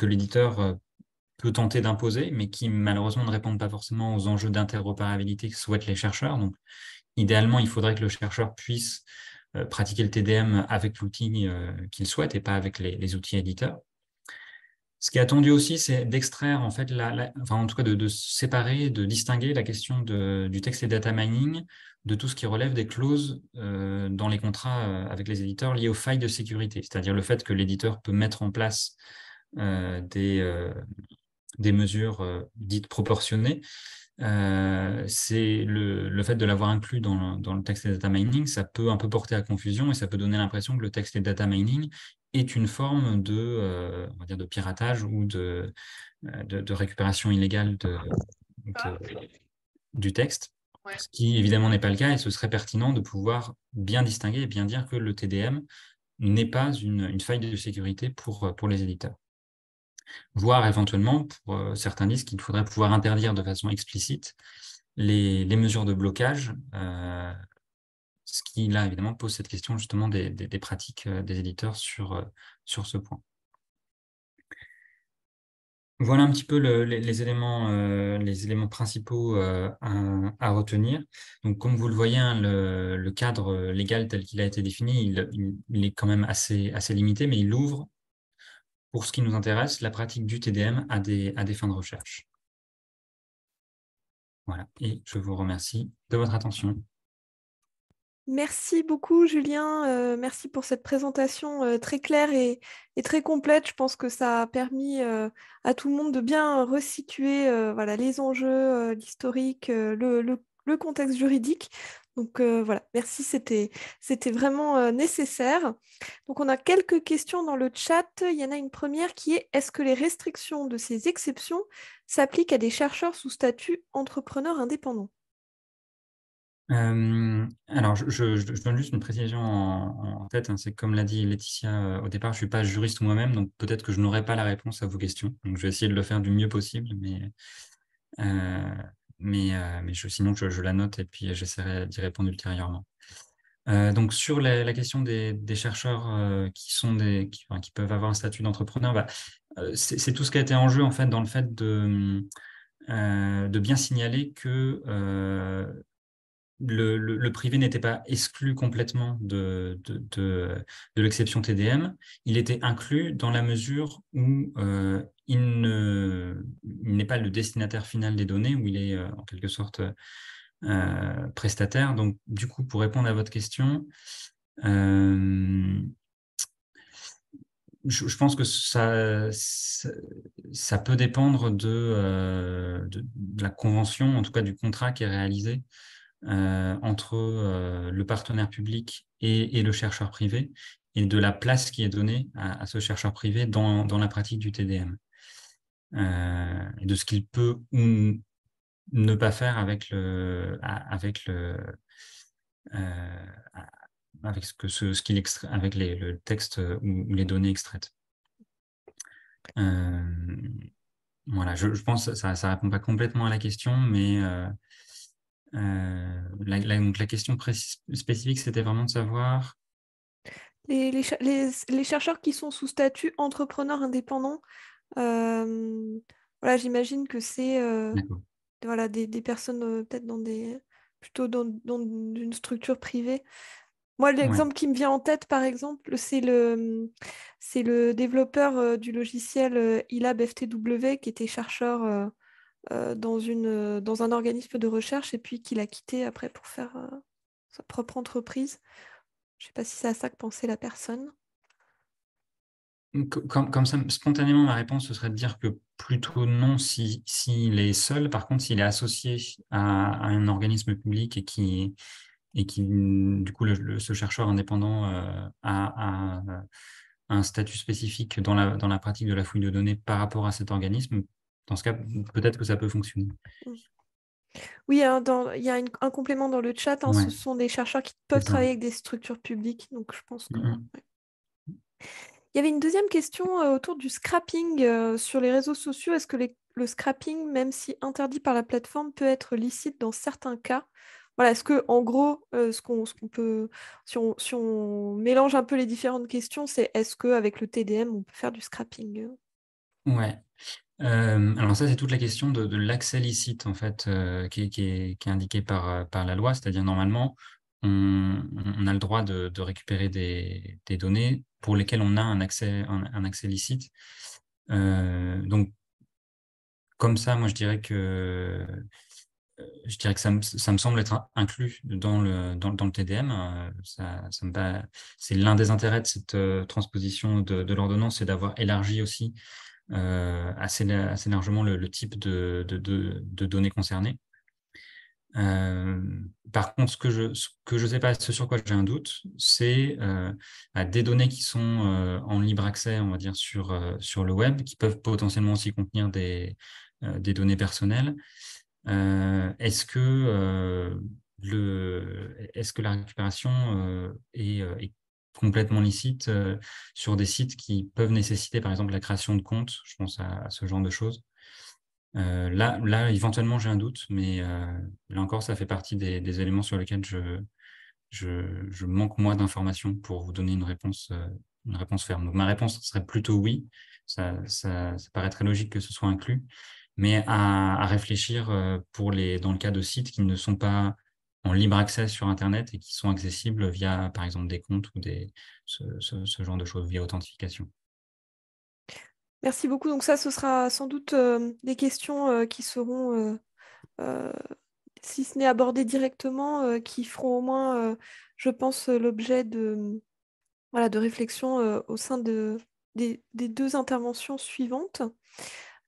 l'éditeur euh, peut tenter d'imposer, mais qui malheureusement ne répondent pas forcément aux enjeux d'interopérabilité que souhaitent les chercheurs. Donc, idéalement, il faudrait que le chercheur puisse euh, pratiquer le TDM avec l'outil qu'il souhaite et pas avec les outils éditeurs. Ce qui est attendu aussi, c'est d'extraire, en fait, enfin, en tout cas, de, séparer, de distinguer la question du texte et data mining de tout ce qui relève des clauses euh, dans les contrats euh, avec les éditeurs liées aux failles de sécurité, c'est-à-dire le fait que l'éditeur peut mettre en place euh, des, mesures dites proportionnées. c'est le, fait de l'avoir inclus dans dans le texte et data mining, ça peut un peu porter à confusion et ça peut donner l'impression que le texte et data mining, est une forme de, euh, dire de piratage ou de, euh, de, récupération illégale de, ah. euh, du texte, ce qui évidemment n'est pas le cas et ce serait pertinent de pouvoir bien distinguer et bien dire que le TDM n'est pas une, faille de sécurité pour, pour les éditeurs. Voire éventuellement, pour, certains disques, qu'il faudrait pouvoir interdire de façon explicite les, mesures de blocage ce qui, là, évidemment, pose cette question justement des, pratiques euh, des éditeurs sur, euh, sur ce point. Voilà un petit peu les, éléments, euh, les éléments principaux à, retenir. Donc, comme vous le voyez, hein, le, cadre légal tel qu'il a été défini, il, il, est quand même assez, assez limité, mais il ouvre, pour ce qui nous intéresse, la pratique du TDM à des, à des fins de recherche. Voilà, et je vous remercie de votre attention. Merci beaucoup Julien, euh, merci pour cette présentation euh, très claire et, très complète. Je pense que ça a permis euh, à tout le monde de bien resituer les enjeux, l'historique, le, contexte juridique. Donc voilà, merci, c'était vraiment nécessaire. Donc on a quelques questions dans le chat. Il y en a une première qui est est-ce que les restrictions de ces exceptions s'appliquent à des chercheurs sous statut entrepreneur indépendant alors, je, donne juste une précision en, tête. Hein. c'est comme l'a dit Laetitia euh, au départ, je ne suis pas juriste moi-même, donc peut-être que je n'aurai pas la réponse à vos questions. Donc, je vais essayer de le faire du mieux possible, mais, euh, mais, euh, mais sinon, je, la note et puis j'essaierai d'y répondre ultérieurement. donc, sur la, question des, chercheurs qui, sont des, qui, peuvent avoir un statut d'entrepreneur, bah, c'est tout ce qui a été en jeu, en fait, dans le fait de, de bien signaler que le, privé n'était pas exclu complètement de, l'exception TDM, il était inclus dans la mesure où euh, il, n'est pas le destinataire final des données, où il est euh, en quelque sorte euh, prestataire. Donc, du coup, pour répondre à votre question, je, pense que ça, peut dépendre de, la convention, en tout cas du contrat qui est réalisé. Euh, entre euh, le partenaire public et, le chercheur privé et de la place qui est donnée à, ce chercheur privé dans, dans, la pratique du TDM. Euh, et de ce qu'il peut ou ne pas faire avec le avec le avec ce ce, qu'il avec les, le texte ou, les données extraites voilà je, pense que ça ne répond pas complètement à la question mais euh, la, question spécifique, c'était vraiment de savoir les, chercheurs qui sont sous statut entrepreneur indépendant, euh, voilà, j'imagine que c'est euh, voilà, des, personnes peut-être dans des plutôt dans, une structure privée. Moi, l'exemple qui me vient en tête, par exemple, c'est le, c'est le développeur du logiciel ILAB FTW qui était chercheur euh, dans, une, euh, dans un organisme de recherche et puis qu'il a quitté après pour faire euh, sa propre entreprise. Je ne sais pas si c'est à ça que pensait la personne. Comme, ça, spontanément, ma réponse, ce serait de dire que plutôt non s'il est seul. Par contre, s'il est associé à, un organisme public et qui, et qui du coup, ce chercheur indépendant a, un statut spécifique dans la, dans la pratique de la fouille de données par rapport à cet organisme, dans ce cas, peut-être que ça peut fonctionner. Mm. Oui, il y a un complément dans le chat. Hein. Ce sont des chercheurs qui peuvent travailler avec des structures publiques. Donc, je pense que. Mm, mm. Il y avait une deuxième question euh, autour du scrapping euh, sur les réseaux sociaux. Est-ce que le scrapping, même si interdit par la plateforme, peut être licite dans certains cas voilà, est-ce que, en gros, euh, ce peut, si on, mélange un peu les différentes questions, c'est est-ce qu'avec le TDM, on peut faire du scrapping Ouais. Euh, alors ça, c'est toute la question de, l'accès licite en fait, euh, qui, est, indiqué euh, par, la loi, c'est-à-dire normalement, on, a le droit de, récupérer des, données pour lesquelles on a un accès, un, accès licite. donc, comme ça, moi, je dirais que, je dirais que ça, me, semble être inclus dans le, dans, le TDM. Ça, c'est l'un des intérêts de cette transposition de l'ordonnance, c'est d'avoir élargi aussi euh, assez, largement le, type de, données concernées. Euh, par contre, ce que je que je sais pas, sur quoi j'ai un doute, c'est euh, bah, des données qui sont euh, en libre accès, on va dire sur sur le web, qui peuvent potentiellement aussi contenir des des données personnelles. Est-ce que est que la récupération est, est complètement licite euh, sur des sites qui peuvent nécessiter, par exemple, la création de comptes. Je pense à, ce genre de choses. Euh, là, là, éventuellement, j'ai un doute, mais euh, là encore, ça fait partie des, éléments sur lesquels je, je, manque moi d'informations pour vous donner une réponse, une réponse ferme. Donc, ma réponse serait plutôt oui. Ça, ça, paraît très logique que ce soit inclus, mais à, réfléchir pour les, dans le cas de sites qui ne sont pas en libre accès sur Internet et qui sont accessibles via, par exemple, des comptes ou des, ce, genre de choses, via authentification. Merci beaucoup. Donc ça, ce sera sans doute euh, des questions euh, qui seront, euh, si ce n'est abordées directement, qui feront au moins, je pense, l'objet de, voilà, de réflexions au sein de, des, deux interventions suivantes.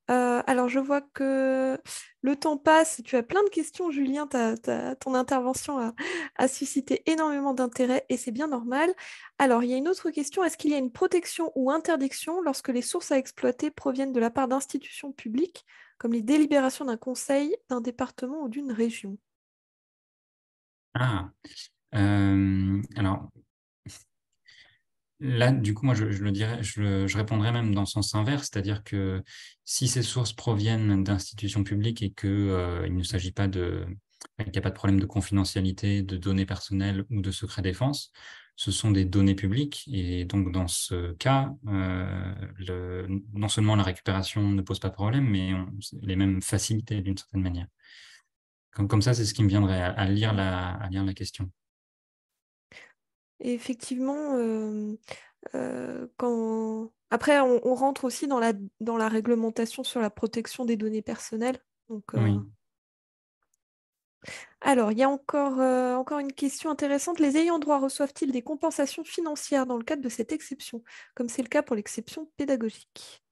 Euh, alors, je vois que le temps passe. Tu as plein de questions, Julien. ton intervention a, suscité énormément d'intérêt et c'est bien normal. Alors, il y a une autre question. Est-ce qu'il y a une protection ou interdiction lorsque les sources à exploiter proviennent de la part d'institutions publiques, comme les délibérations d'un conseil, d'un département ou d'une région Ah, euh, alors, Là, du coup, moi, je, le dirais, je, répondrais même dans le sens inverse, c'est-à-dire que si ces sources proviennent d'institutions publiques et qu'il euh, ne s'agit pas de, qu'il n'y a pas de problème de confidentialité, de données personnelles ou de secret défense, ce sont des données publiques et donc dans ce cas, euh, non seulement la récupération ne pose pas problème, mais on, les mêmes facilités d'une certaine manière. Comme, ça, c'est ce qui me viendrait à, lire, à lire la question effectivement, euh, euh, quand... Après, on, rentre aussi dans la, dans la réglementation sur la protection des données personnelles. Euh, alors, il y a encore, encore une question intéressante. Les ayants droit reçoivent-ils des compensations financières dans le cadre de cette exception, comme c'est le cas pour l'exception pédagogique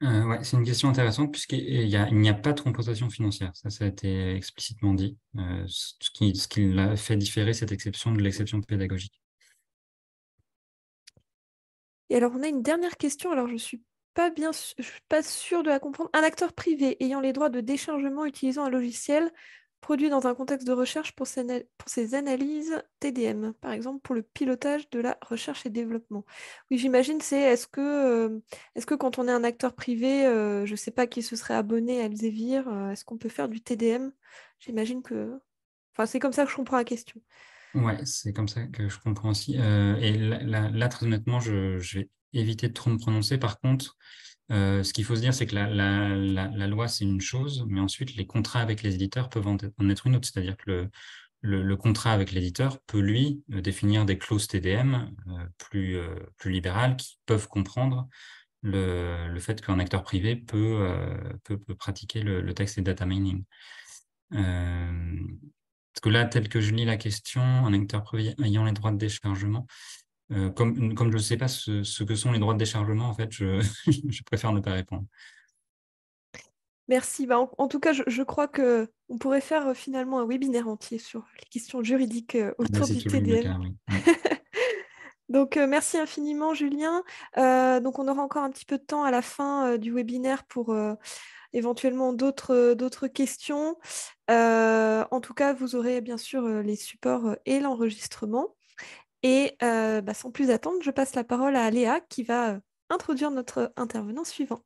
ouais, C'est une question intéressante puisqu'il n'y a, pas de compensation financière. Ça, ça a été explicitement dit. ce qui, ce qui fait différer cette exception de l'exception pédagogique. Et alors, on a une dernière question. Alors, je suis pas bien, je suis pas sûre de la comprendre. Un acteur privé ayant les droits de déchargement utilisant un logiciel produit dans un contexte de recherche pour ses, analyses TDM, par exemple pour le pilotage de la recherche et développement. Oui, j'imagine, c'est est-ce que, euh, est -ce que quand on est un acteur privé, euh, je ne sais pas qui se serait abonné à Elsevier, euh, est-ce qu'on peut faire du TDM J'imagine que... Enfin, c'est comme ça que je comprends la question. Ouais, c'est comme ça que je comprends aussi. et là, très honnêtement, je, vais éviter de trop me prononcer. Par contre, ce qu'il faut se dire, c'est que la, loi, c'est une chose, mais ensuite, les contrats avec les éditeurs peuvent en, être une autre. C'est-à-dire que le, contrat avec l'éditeur peut, lui, euh, définir des clauses TDM plus, libérales qui peuvent comprendre le, fait qu'un acteur privé peut, pratiquer le, texte et data mining. Parce que là, tel que je lis la question, un acteur privé ayant les droits de déchargement, euh, comme, comme je ne sais pas ce, que sont les droits de déchargement, en fait, je, préfère ne pas répondre. Merci. Bah, en, tout cas, je, crois qu'on pourrait faire euh, finalement un webinaire entier sur les questions juridiques autour du TDL. donc, euh, merci infiniment, Julien. donc, on aura encore un petit peu de temps à la fin du webinaire pour éventuellement d'autres euh, questions. Euh, en tout cas, vous aurez bien sûr euh, les supports et l'enregistrement. Et bah, sans plus attendre, je passe la parole à Léa qui va introduire notre intervenant suivant.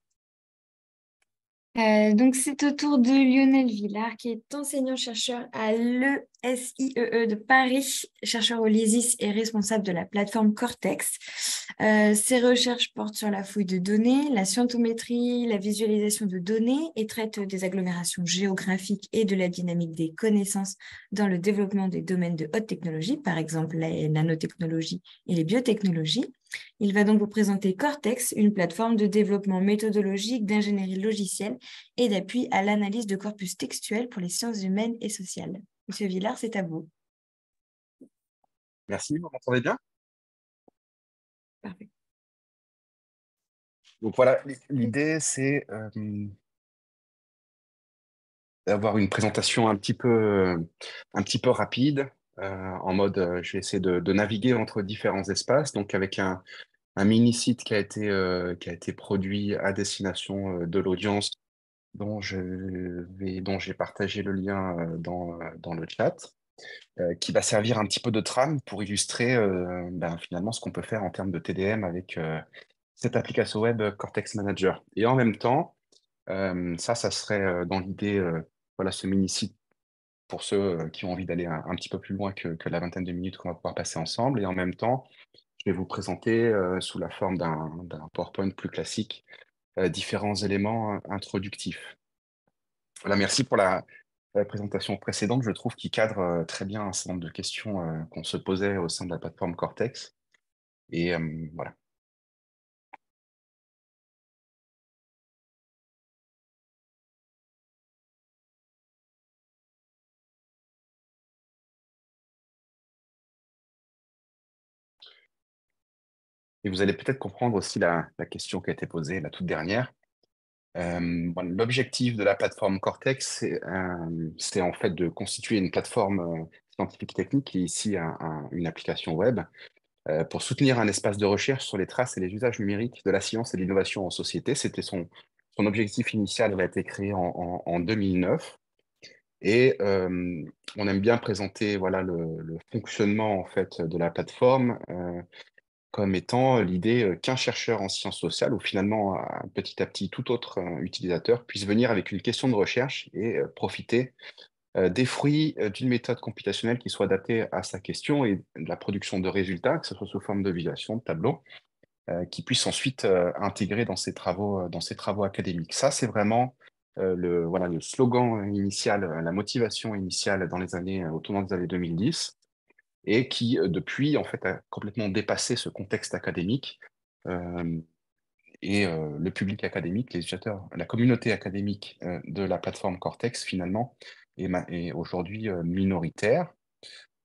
Euh, donc, c'est au tour de Lionel Villard, qui est enseignant-chercheur à l'ESIEE e de Paris, chercheur au LISIS et responsable de la plateforme Cortex. Euh, ses recherches portent sur la fouille de données, la scientométrie, la visualisation de données et traitent des agglomérations géographiques et de la dynamique des connaissances dans le développement des domaines de haute technologie, par exemple les nanotechnologies et les biotechnologies. Il va donc vous présenter Cortex, une plateforme de développement méthodologique, d'ingénierie logicielle et d'appui à l'analyse de corpus textuel pour les sciences humaines et sociales. Monsieur Villard, c'est à vous. Merci, vous m'entendez bien Parfait. Donc voilà, l'idée, c'est euh, d'avoir une présentation un petit peu, un petit peu rapide euh, en mode, euh, je vais essayer de, naviguer entre différents espaces, donc avec un, mini-site qui, a été, euh, qui a été produit à destination de l'audience dont j'ai partagé le lien dans, dans le chat, qui va servir un petit peu de trame pour illustrer ben, finalement ce qu'on peut faire en termes de TDM avec cette application web Cortex Manager. Et en même temps, ça, ça serait dans l'idée, voilà, ce mini-site pour ceux euh, qui ont envie d'aller un, petit peu plus loin que, la vingtaine de minutes qu'on va pouvoir passer ensemble. Et en même temps, je vais vous présenter euh, sous la forme d'un PowerPoint plus classique euh, différents éléments hein, introductifs. Voilà, merci pour la, présentation précédente, je trouve qu'il cadre très bien un certain nombre de questions qu'on se posait au sein de la plateforme Cortex. Et voilà, Et vous allez peut-être comprendre aussi la, question qui a été posée, la toute dernière. Euh, l'objectif de la plateforme Cortex, euh, c'est en fait de constituer une plateforme euh, scientifique technique est ici une application web pour soutenir un espace de recherche sur les traces et les usages numériques de la science et de l'innovation en société. C'était son, objectif initial, il a été créé en, 2009. Et on aime bien présenter voilà, le, fonctionnement en fait, de la plateforme, comme étant euh, l'idée euh, qu'un chercheur en sciences sociales, ou finalement petit à petit tout autre euh, utilisateur, puisse venir avec une question de recherche et profiter des fruits d'une méthode computationnelle qui soit adaptée à sa question et de la production de résultats, que ce soit sous forme de visualisation, de tableau, qui puisse ensuite intégrer dans ses travaux, dans ses travaux académiques. Ça, c'est vraiment le, voilà, le slogan initial, la motivation initiale dans les années, au des années 2010 et qui euh, depuis en fait a complètement dépassé ce contexte académique euh, et euh, le public académique, les la communauté académique de la plateforme Cortex finalement est, aujourd'hui minoritaire.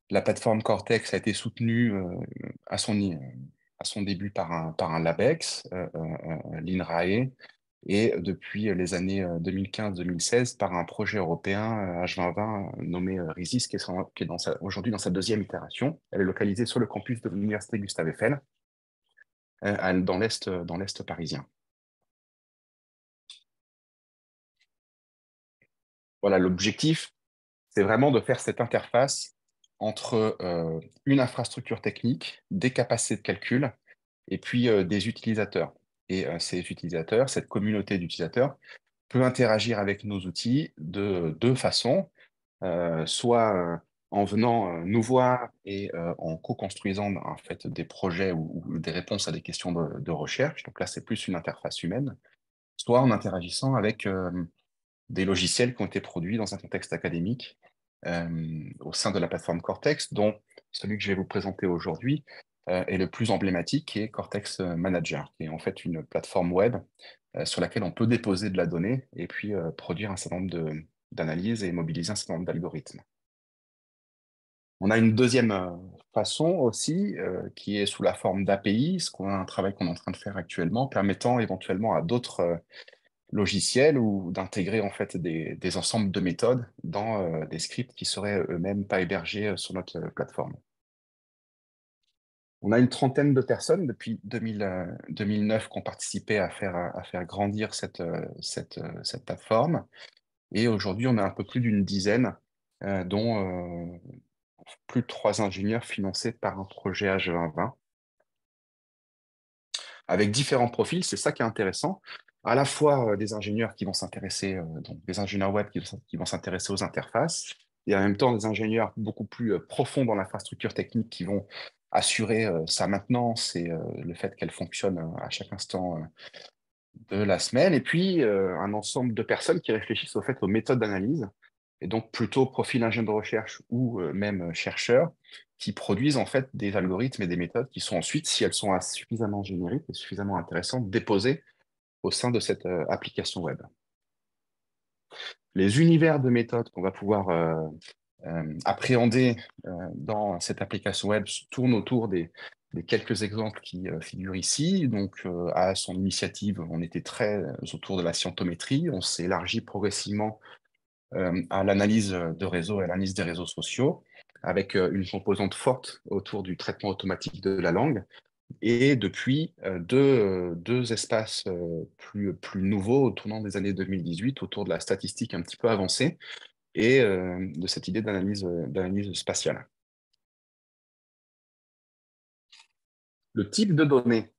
La plateforme Cortex a été soutenue à son à son début par un, par un LABEX, l'INRAE, et depuis euh, les années 2015-2016 euh, par un projet européen H2020 euh, nommé RISIS, qui est, aujourd'hui dans sa deuxième itération. Elle est localisée sur le campus de l'Université Gustave Eiffel, dans l'Est parisien. Voilà, l'objectif, c'est vraiment de faire cette interface entre une infrastructure technique, des capacités de calcul, et puis des utilisateurs et euh, ces utilisateurs, cette communauté d'utilisateurs, peut interagir avec nos outils de deux façons, euh, soit euh, en venant nous voir et en co-construisant en fait des projets ou, des réponses à des questions de, recherche. Donc là, c'est plus une interface humaine, soit en interagissant avec des logiciels qui ont été produits dans un contexte académique au sein de la plateforme Cortex, dont celui que je vais vous présenter aujourd'hui et euh, le plus emblématique est Cortex Manager, qui est en fait une plateforme web euh, sur laquelle on peut déposer de la donnée et puis euh, produire un certain nombre d'analyses et mobiliser un certain nombre d'algorithmes. On a une deuxième façon aussi qui est sous la forme d'API, ce qu'on a un travail qu'on est en train de faire actuellement, permettant éventuellement à d'autres logiciels ou d'intégrer en fait des, ensembles de méthodes dans des scripts qui seraient eux-mêmes pas hébergés sur notre plateforme. On a une trentaine de personnes depuis 2009 euh, qui ont participé à faire, grandir euh, euh, cette, plateforme. Et aujourd'hui, on a un peu plus d'une dizaine, dont plus de trois ingénieurs financés par un projet h 2020 avec différents profils. C'est ça qui est intéressant. À la fois des ingénieurs qui vont s'intéresser, donc des ingénieurs web qui vont s'intéresser aux interfaces, et en même temps des ingénieurs beaucoup plus profonds dans l'infrastructure technique qui vont assurer euh, sa maintenance et euh, le fait qu'elle fonctionne euh, à chaque instant de la semaine, et puis un ensemble de personnes qui réfléchissent au fait aux méthodes d'analyse, et donc plutôt profil ingénieur de recherche ou même chercheur, qui produisent en fait des algorithmes et des méthodes qui sont ensuite, si elles sont suffisamment génériques et suffisamment intéressantes, déposées au sein de cette application web. Les univers de méthodes qu'on va pouvoir euh, Appréhendé euh, dans cette application web tourne autour des, quelques exemples qui euh, figurent ici. Donc, à son initiative, on était très autour de la scientométrie. On s'est élargi progressivement à l'analyse de réseaux et à l'analyse des réseaux sociaux, avec une composante forte autour du traitement automatique de la langue. Et depuis, deux, espaces plus, plus nouveaux au tournant des années 2018 autour de la statistique un petit peu avancée et euh, de cette idée euh, d'analyse spatiale. Le type de données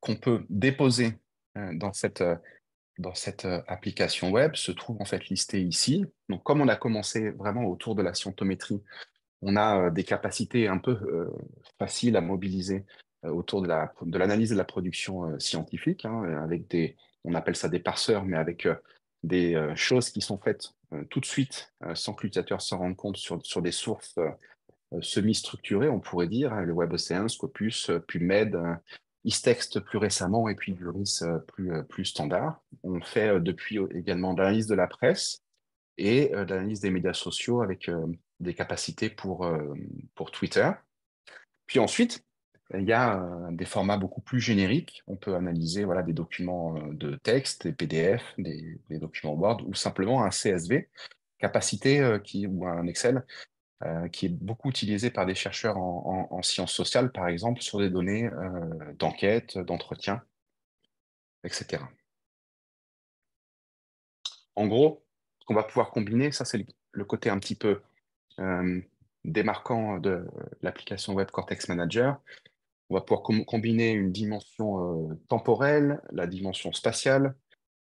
qu'on peut déposer euh, dans cette, application web se trouve en fait listé ici. Donc, comme on a commencé vraiment autour de la scientométrie, on a des capacités un peu faciles à mobiliser autour de l'analyse de, la production scientifique, hein, avec des, on appelle ça des parseurs, mais avec des euh, choses qui sont faites euh, tout de suite euh, sans que l'utilisateur s'en rende compte sur, des sources semi-structurées, on pourrait dire, hein, le Web Scopus, Scopus, PubMed, Istext plus récemment et puis Gloris plus, plus standard. On fait depuis également l'analyse de la presse et l'analyse des médias sociaux avec des capacités pour, pour Twitter. Puis ensuite, il y a euh, des formats beaucoup plus génériques. On peut analyser des documents euh, de texte, des PDF, des, documents Word ou simplement un CSV, capacité euh, qui, ou un Excel, qui est beaucoup utilisé par des chercheurs en, sciences sociales, par exemple, sur des données d'enquête, d'entretien, etc. En gros, ce qu'on va pouvoir combiner, ça c'est le, le, côté un petit peu démarquant de l'application Web Cortex Manager, on va pouvoir combiner une dimension euh, temporelle, la dimension spatiale,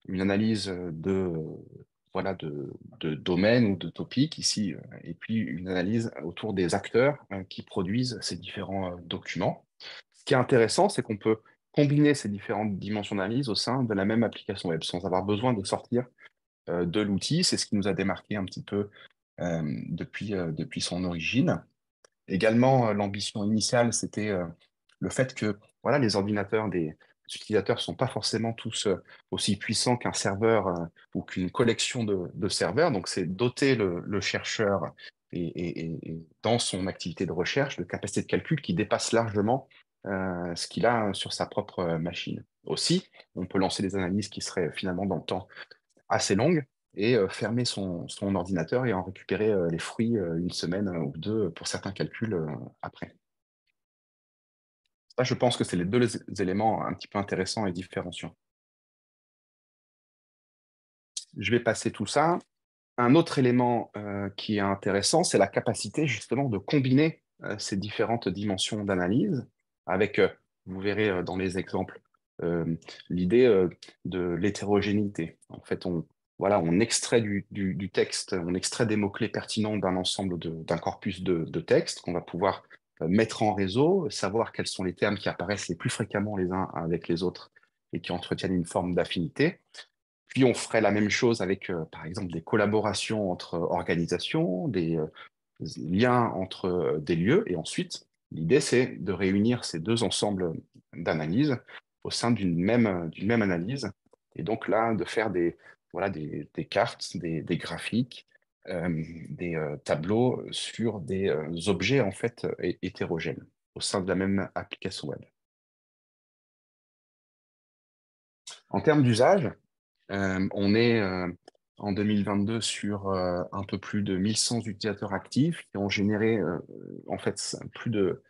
une analyse euh, de, voilà, de, de domaines ou de topics ici, euh, et puis une analyse autour des acteurs hein, qui produisent ces différents documents. Ce qui est intéressant, c'est qu'on peut combiner ces différentes dimensions d'analyse au sein de la même application web sans avoir besoin de sortir de l'outil. C'est ce qui nous a démarqué un petit peu depuis, depuis son origine. Également, l'ambition initiale, c'était le fait que voilà, les ordinateurs des utilisateurs ne sont pas forcément tous euh, aussi puissants qu'un serveur euh, ou qu'une collection de, serveurs. Donc, c'est doter le, chercheur et, dans son activité de recherche de capacités de calcul qui dépassent largement euh, ce qu'il a hein, sur sa propre machine. Aussi, on peut lancer des analyses qui seraient finalement dans le temps assez longues et fermer son, ordinateur et en récupérer les fruits une semaine ou deux pour certains calculs après je pense que c'est les deux éléments un petit peu intéressants et différenciants. Je vais passer tout ça. Un autre élément euh, qui est intéressant, c'est la capacité justement de combiner euh, ces différentes dimensions d'analyse avec, euh, vous verrez dans les exemples, l'idée de l'hétérogénéité. En fait, on, voilà, on extrait du, texte, on extrait des mots-clés pertinents d'un ensemble, d'un corpus de, de textes qu'on va pouvoir euh, mettre en réseau, savoir quels sont les termes qui apparaissent les plus fréquemment les uns avec les autres et qui entretiennent une forme d'affinité. Puis on ferait la même chose avec, euh, par exemple, des collaborations entre organisations, des, euh, liens entre des lieux. Et ensuite, l'idée, c'est de réunir ces deux ensembles d'analyse au sein d'une même, même analyse. Et donc là, de faire des, des, cartes, des graphiques, euh, des euh, tableaux sur des euh, objets en fait hétérogènes au sein de la même application web. En termes d'usage, on est en 2022 sur un peu plus de 1100 utilisateurs actifs qui ont généré en fait plus de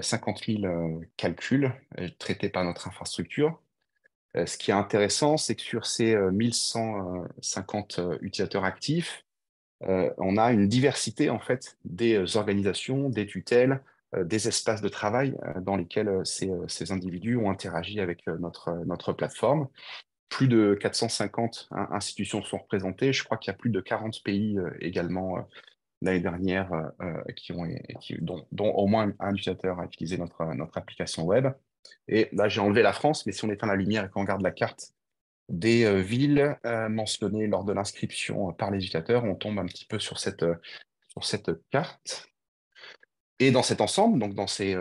50 000 calculs traités par notre infrastructure. ce qui est intéressant, c'est que sur ces 1150 utilisateurs actifs, euh, on a une diversité en fait des euh, organisations, des tutelles, euh, des espaces de travail dans lesquels ces, individus ont interagi avec notre, notre plateforme. Plus de 450 institutions sont représentées. Je crois qu'il y a plus de 40 pays également l'année dernière qui ont, dont, au moins un utilisateur a utilisé notre, notre application web. Et là, j'ai enlevé la France, mais si on éteint la lumière et qu'on regarde la carte des euh, villes euh, mentionnées lors de l'inscription euh, par utilisateurs, On tombe un petit peu sur cette, sur cette carte. Et dans cet ensemble, donc dans ces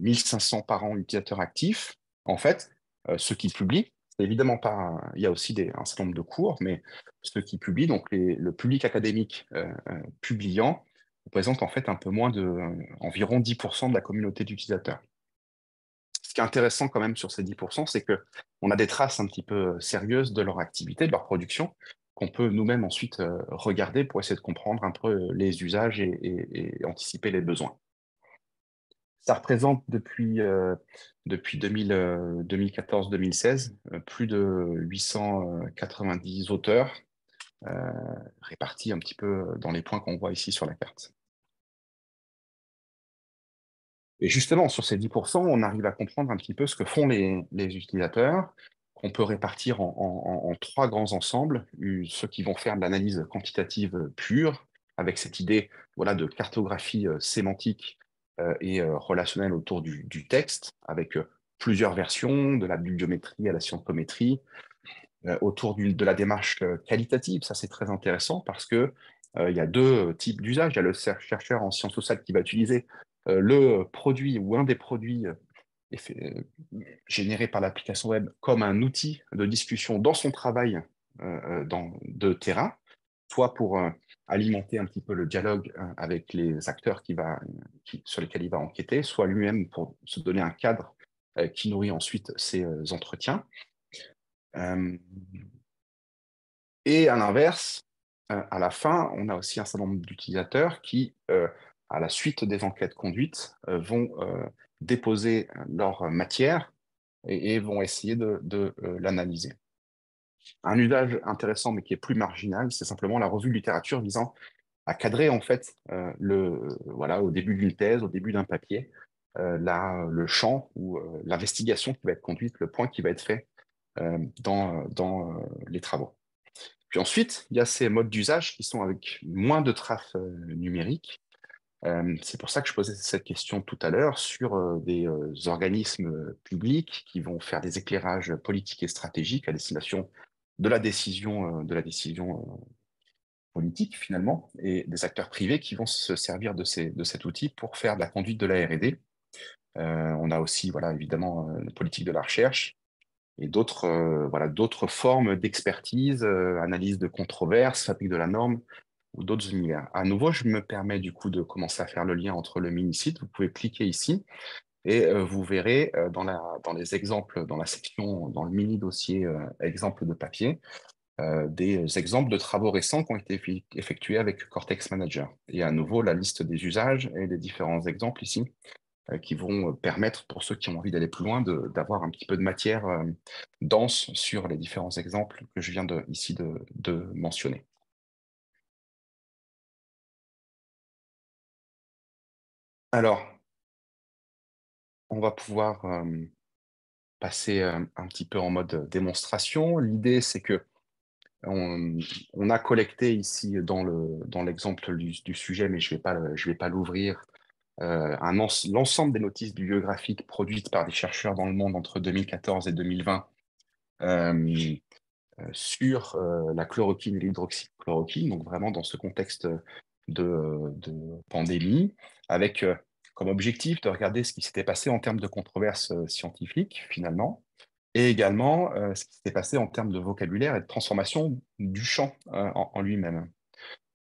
1500 an utilisateurs actifs, en fait, ceux qui publient, évidemment pas. Il y a aussi des, un certain nombre de cours, mais ceux qui publient, donc le public académique publiant, représente en fait un peu moins de, environ 10% de la communauté d'utilisateurs ce qui est intéressant quand même sur ces 10%, c'est qu'on a des traces un petit peu euh, sérieuses de leur activité, de leur production, qu'on peut nous-mêmes ensuite euh, regarder pour essayer de comprendre un peu euh, les usages et, anticiper les besoins. Ça représente depuis, depuis 2014-2016 plus de 890 auteurs répartis un petit peu dans les points qu'on voit ici sur la carte. Et justement, sur ces 10%, on arrive à comprendre un petit peu ce que font les, utilisateurs, qu'on peut répartir en, trois grands ensembles, ceux qui vont faire de l'analyse quantitative pure, avec cette idée voilà, de cartographie euh, sémantique euh, et euh, relationnelle autour du, texte, avec plusieurs versions, de la bibliométrie à la scientométrie, autour de la démarche qualitative. Ça, c'est très intéressant parce qu'il il y a deux types d'usages. Il y a le chercheur en sciences sociales qui va utiliser euh, le produit ou un des produits euh, euh, générés par l'application web comme un outil de discussion dans son travail dans, de terrain, soit pour alimenter un petit peu le dialogue hein, avec les acteurs qui va, sur lesquels il va enquêter, soit lui-même pour se donner un cadre qui nourrit ensuite ses entretiens. et à l'inverse, à la fin, on a aussi un certain nombre d'utilisateurs qui à la suite des enquêtes conduites, euh, vont euh, déposer leur matière et, vont essayer de, euh, l'analyser. Un usage intéressant, mais qui est plus marginal, c'est simplement la revue de littérature visant à cadrer en fait le voilà au début d'une thèse, au début d'un papier, le champ ou l'investigation qui va être conduite, le point qui va être fait dans, dans les travaux. Puis ensuite, il y a ces modes d'usage qui sont avec moins de traces numériques, euh, c'est pour ça que je posais cette question tout à l'heure sur euh, des euh, organismes publics qui vont faire des éclairages politiques et stratégiques à destination de la décision, de la décision politique finalement, et des acteurs privés qui vont se servir de, de cet outil pour faire de la conduite de la R&D. on a aussi, voilà, évidemment, la politique de la recherche et d'autres, voilà, d'autres formes d'expertise, analyse de controverses, fabrique de la norme, ou d'autres univers. À nouveau, je me permets du coup de commencer à faire le lien entre le mini-site. Vous pouvez cliquer ici et euh, vous verrez euh, dans, les exemples, dans la section, dans le mini-dossier euh, exemple de papier, des exemples de travaux récents qui ont été effectués avec Cortex Manager. Et à nouveau, la liste des usages et des différents exemples ici qui vont permettre, pour ceux qui ont envie d'aller plus loin, d'avoir un petit peu de matière dense sur les différents exemples que je viens ici de mentionner. Alors, on va pouvoir euh, passer euh, un petit peu en mode démonstration. L'idée, c'est que on, a collecté ici dans l'exemple le, dans du, du, sujet, mais je ne vais pas l'ouvrir, euh, l'ensemble des notices bibliographiques produites par des chercheurs dans le monde entre 2014 et 2020 sur la chloroquine et l'hydroxychloroquine, donc vraiment dans ce contexte de, pandémie, avec euh, comme objectif de regarder ce qui s'était passé en termes de controverses euh, scientifiques, finalement, et également euh, ce qui s'était passé en termes de vocabulaire et de transformation du champ en, lui-même.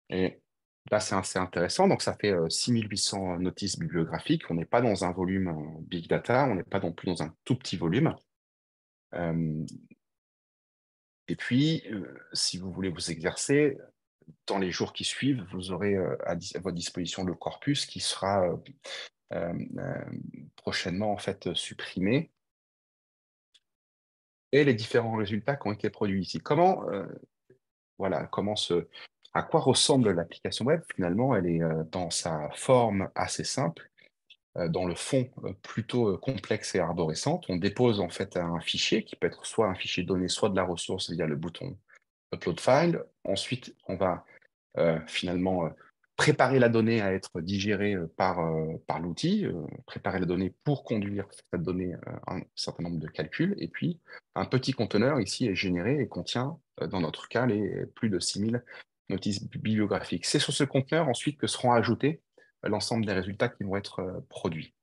Et là, c'est assez intéressant. Donc, ça fait 6800 notices bibliographiques. On n'est pas dans un volume big data, on n'est pas non plus dans un tout petit volume. et puis, si vous voulez vous exercer, dans les jours qui suivent, vous aurez euh, à, votre disposition le corpus qui sera euh, euh, prochainement en fait supprimé et les différents résultats qui ont été produits ici. Comment, voilà, comment à quoi ressemble l'application web Finalement, elle est dans sa forme assez simple, dans le fond plutôt complexe et arborescente. On dépose en fait un fichier qui peut être soit un fichier donné, soit de la ressource via le bouton upload file. Ensuite, on va euh, finalement euh, préparer la donnée à être digérée euh, par, par l'outil, préparer la donnée pour conduire cette donnée un certain nombre de calculs. Et puis, un petit conteneur ici est généré et contient, dans notre cas, les plus de 6000 notices bibliographiques. C'est sur ce conteneur ensuite que seront ajoutés l'ensemble des résultats qui vont être produits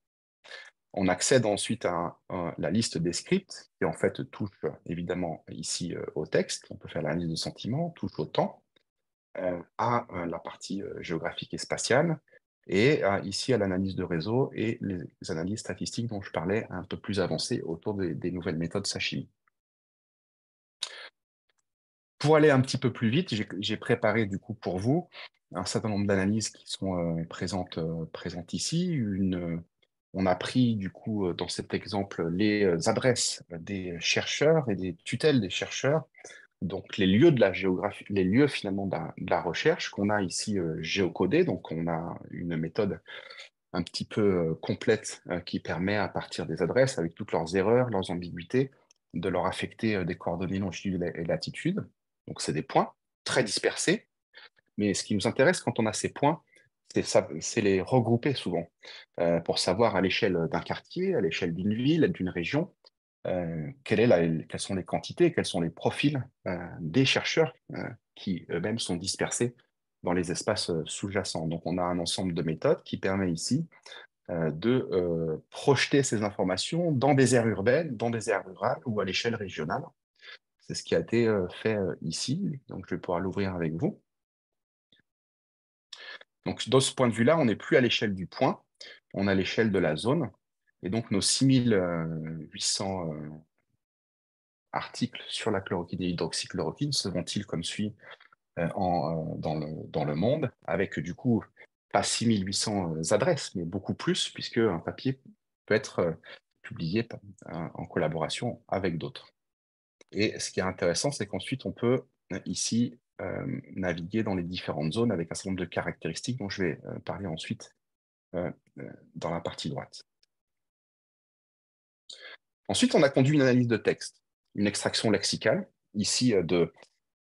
on accède ensuite à, la liste des scripts, qui en fait touche évidemment ici euh, au texte, on peut faire l'analyse de sentiments, touche au temps, euh, à euh, la partie géographique et spatiale, et ici à l'analyse de réseau et les, analyses statistiques dont je parlais un peu plus avancées autour des, nouvelles méthodes Sashimi. Pour aller un petit peu plus vite, j'ai préparé du coup pour vous un certain nombre d'analyses qui sont présentes, présentes, ici, une, on a pris, du coup, euh, dans cet exemple, les euh, adresses des chercheurs et des tutelles des chercheurs, donc les lieux de la géographie, les lieux finalement de la, recherche qu'on a ici euh, géocodés. Donc on a une méthode un petit peu complète qui permet à partir des adresses, avec toutes leurs erreurs, leurs ambiguïtés, de leur affecter des coordonnées longitude et latitude. Donc c'est des points très dispersés. Mais ce qui nous intéresse quand on a ces points, c'est les regrouper souvent euh, pour savoir à l'échelle euh, d'un quartier, à l'échelle d'une ville, d'une région, euh, quelle est la, quelles sont les quantités, quels sont les profils des chercheurs qui eux-mêmes sont dispersés dans les espaces sous-jacents. Donc on a un ensemble de méthodes qui permet ici de projeter ces informations dans des aires urbaines, dans des aires rurales ou à l'échelle régionale. C'est ce qui a été fait ici, donc je vais pouvoir l'ouvrir avec vous. Donc, de ce point de vue-là, on n'est plus à l'échelle du point, on à l'échelle de la zone. Et donc, nos 6800 euh, articles sur la chloroquine et l'hydroxychloroquine vont ils comme suit euh, euh, dans, le, dans, le, monde, avec du coup pas 6800 adresses, mais beaucoup plus, puisque un papier peut être publié en collaboration avec d'autres. Et ce qui est intéressant, c'est qu'ensuite, on peut ici euh, naviguer dans les différentes zones avec un certain nombre de caractéristiques dont je vais euh, parler ensuite euh, dans la partie droite. Ensuite, on a conduit une analyse de texte, une extraction lexicale, ici de,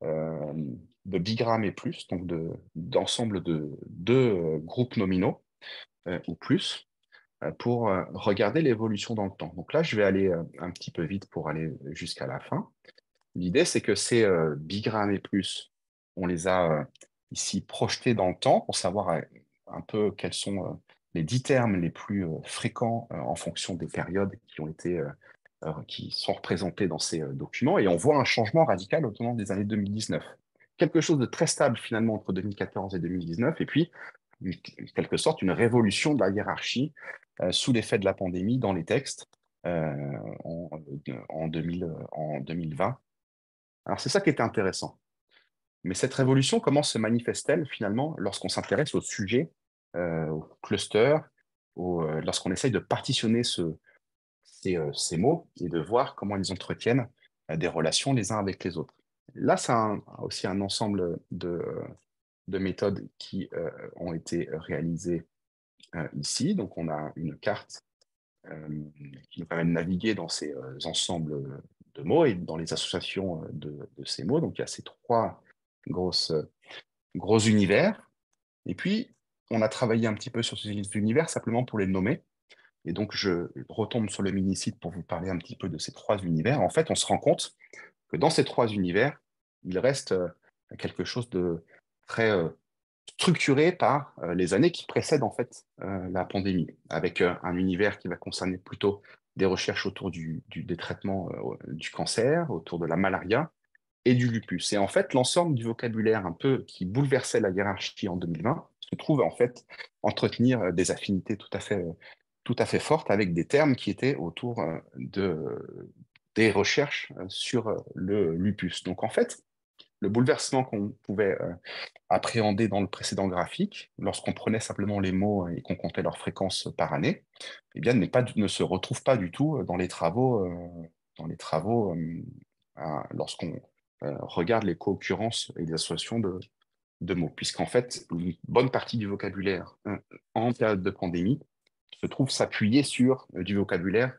de et plus, donc d'ensemble de deux groupes nominaux ou plus, pour regarder l'évolution dans le temps. Donc là, je vais aller un petit peu vite pour aller jusqu'à la fin. L'idée, c'est que ces bigrammes et plus on les a euh, ici projetés dans le temps pour savoir euh, un peu quels sont euh, les dix termes les plus fréquents en fonction des périodes qui ont été qui sont représentées dans ces documents et on voit un changement radical au tournant des années 2019. Quelque chose de très stable finalement entre 2014 et 2019 et puis en quelque sorte une révolution de la hiérarchie sous l'effet de la pandémie dans les textes en, en, 2020. Alors c'est ça qui était intéressant. Mais cette révolution, comment se manifeste-t-elle finalement lorsqu'on s'intéresse au sujet, euh, au cluster, euh, lorsqu'on essaye de partitionner euh, ces, mots et de voir comment ils entretiennent des relations les uns avec les autres Là, c'est aussi un ensemble de, méthodes qui ont été réalisées ici. Donc, on a une carte qui nous permet de naviguer dans ces ensembles de mots et dans les associations de, de, ces mots. Donc, il y a ces trois grosse, euh, gros univers. Et puis, on a travaillé un petit peu sur ces univers simplement pour les nommer. Et donc, je retombe sur le mini-site pour vous parler un petit peu de ces trois univers. En fait, on se rend compte que dans ces trois univers, il reste euh, quelque chose de très euh, structuré par les années qui précèdent en fait la pandémie, avec un univers qui va concerner plutôt des recherches autour du des traitements du cancer, autour de la malaria, et du lupus. Et en fait, l'ensemble du vocabulaire un peu qui bouleversait la hiérarchie en 2020 se trouve en fait entretenir euh, des affinités tout à fait, euh, tout à fait fortes avec des termes qui étaient autour euh, de, des recherches sur le lupus. Donc en fait, le bouleversement qu'on pouvait appréhender dans le précédent graphique, lorsqu'on prenait simplement les mots et qu'on comptait leur fréquence par année, eh bien, pas, ne se retrouve pas du tout dans les travaux, dans les travaux lorsqu'on euh, regarde les co-occurrences et les associations de, mots, puisqu'en fait, une bonne partie du vocabulaire euh, en période de pandémie se trouve s'appuyer sur euh, du vocabulaire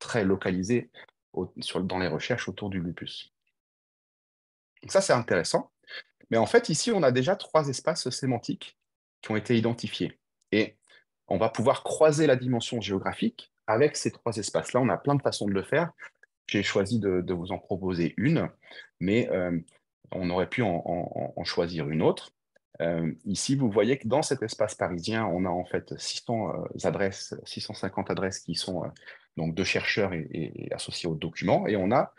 très localisé dans les recherches autour du lupus. ça, c'est intéressant. Mais en fait, ici, on a déjà trois espaces sémantiques qui ont été identifiés. Et on va pouvoir croiser la dimension géographique avec ces trois espaces-là. On a plein de façons de le faire. J'ai choisi de, vous en proposer une, mais euh, on aurait pu en, choisir une autre. Euh, ici, vous voyez que dans cet espace parisien, on a en fait 600 euh, adresses, 650 adresses qui sont donc de chercheurs et, associés aux documents, et on a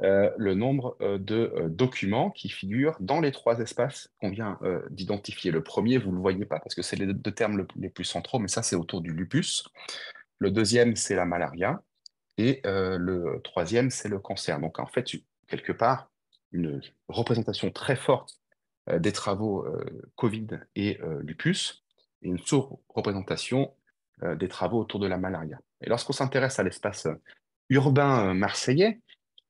le nombre de documents qui figurent dans les trois espaces qu'on vient d'identifier. Le premier, vous ne le voyez pas parce que c'est les deux termes les plus centraux, mais ça c'est autour du lupus. Le deuxième, c'est la malaria. Et euh, le troisième, c'est le cancer. Donc en fait, quelque part, une représentation très forte euh, des travaux euh, Covid et lupus, et une sous-représentation des travaux autour de la malaria. Et lorsqu'on s'intéresse à l'espace urbain marseillais,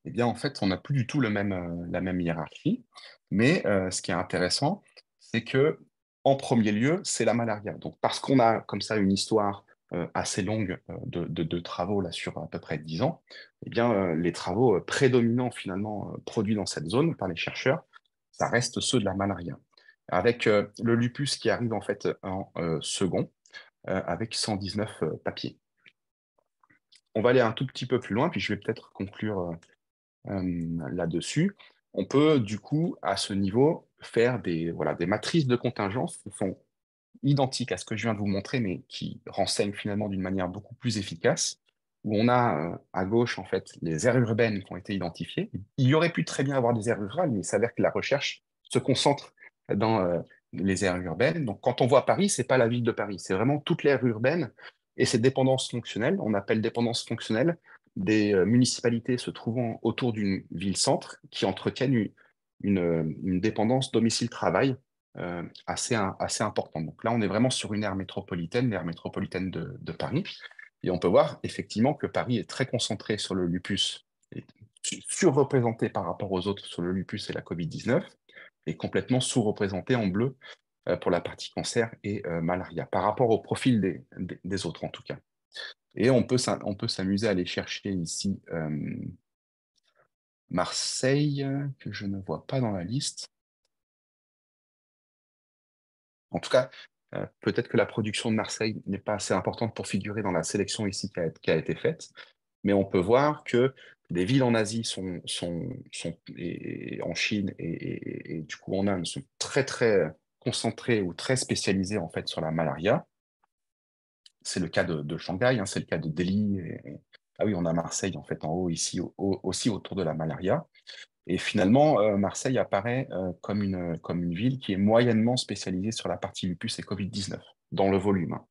eh bien en fait, on n'a plus du tout le même, la même hiérarchie. Mais ce qui est intéressant, c'est que en premier lieu, c'est la malaria. Donc parce qu'on a comme ça une histoire euh, assez longue euh, de, travaux là, sur à peu près 10 ans, eh bien, euh, les travaux prédominants finalement produits dans cette zone par les chercheurs, ça reste ceux de la malaria. Avec le lupus qui arrive en fait en second, avec 119 papiers. On va aller un tout petit peu plus loin, puis je vais peut-être conclure là-dessus. On peut du coup, à ce niveau, faire des, voilà, des matrices de contingence qui sont identique à ce que je viens de vous montrer, mais qui renseigne finalement d'une manière beaucoup plus efficace, où on a euh, à gauche en fait les aires urbaines qui ont été identifiées. Il y aurait pu très bien avoir des aires rurales, mais il s'avère que la recherche se concentre dans euh, les aires urbaines. Donc quand on voit Paris, c'est pas la ville de Paris, c'est vraiment toute l'aire urbaine et ses dépendances fonctionnelles. On appelle dépendances fonctionnelles des euh, municipalités se trouvant autour d'une ville-centre qui entretiennent une dépendance domicile-travail euh, assez, assez importante. Donc là, on est vraiment sur une aire métropolitaine, l'aire métropolitaine de, de, Paris. Et on peut voir effectivement que Paris est très concentré sur le lupus, surreprésenté par rapport aux autres sur le lupus et la Covid-19, et complètement sous-représenté en bleu euh, pour la partie cancer et euh, malaria, par rapport au profil des, des, autres en tout cas. Et on peut, on peut s'amuser à aller chercher ici Marseille, que je ne vois pas dans la liste. En tout cas, euh, peut-être que la production de Marseille n'est pas assez importante pour figurer dans la sélection ici qui a, été faite, mais on peut voir que des villes en Asie sont, sont, sont en Chine et, du coup en Inde sont très très concentrées ou très spécialisées en fait sur la malaria. C'est le cas de, Shanghai, hein, c'est le cas de Delhi. ah oui, on a Marseille en fait en haut ici aussi autour de la malaria. Et finalement, euh, Marseille apparaît euh, comme, une, ville qui est moyennement spécialisée sur la partie lupus et Covid-19, dans le volume. Hein.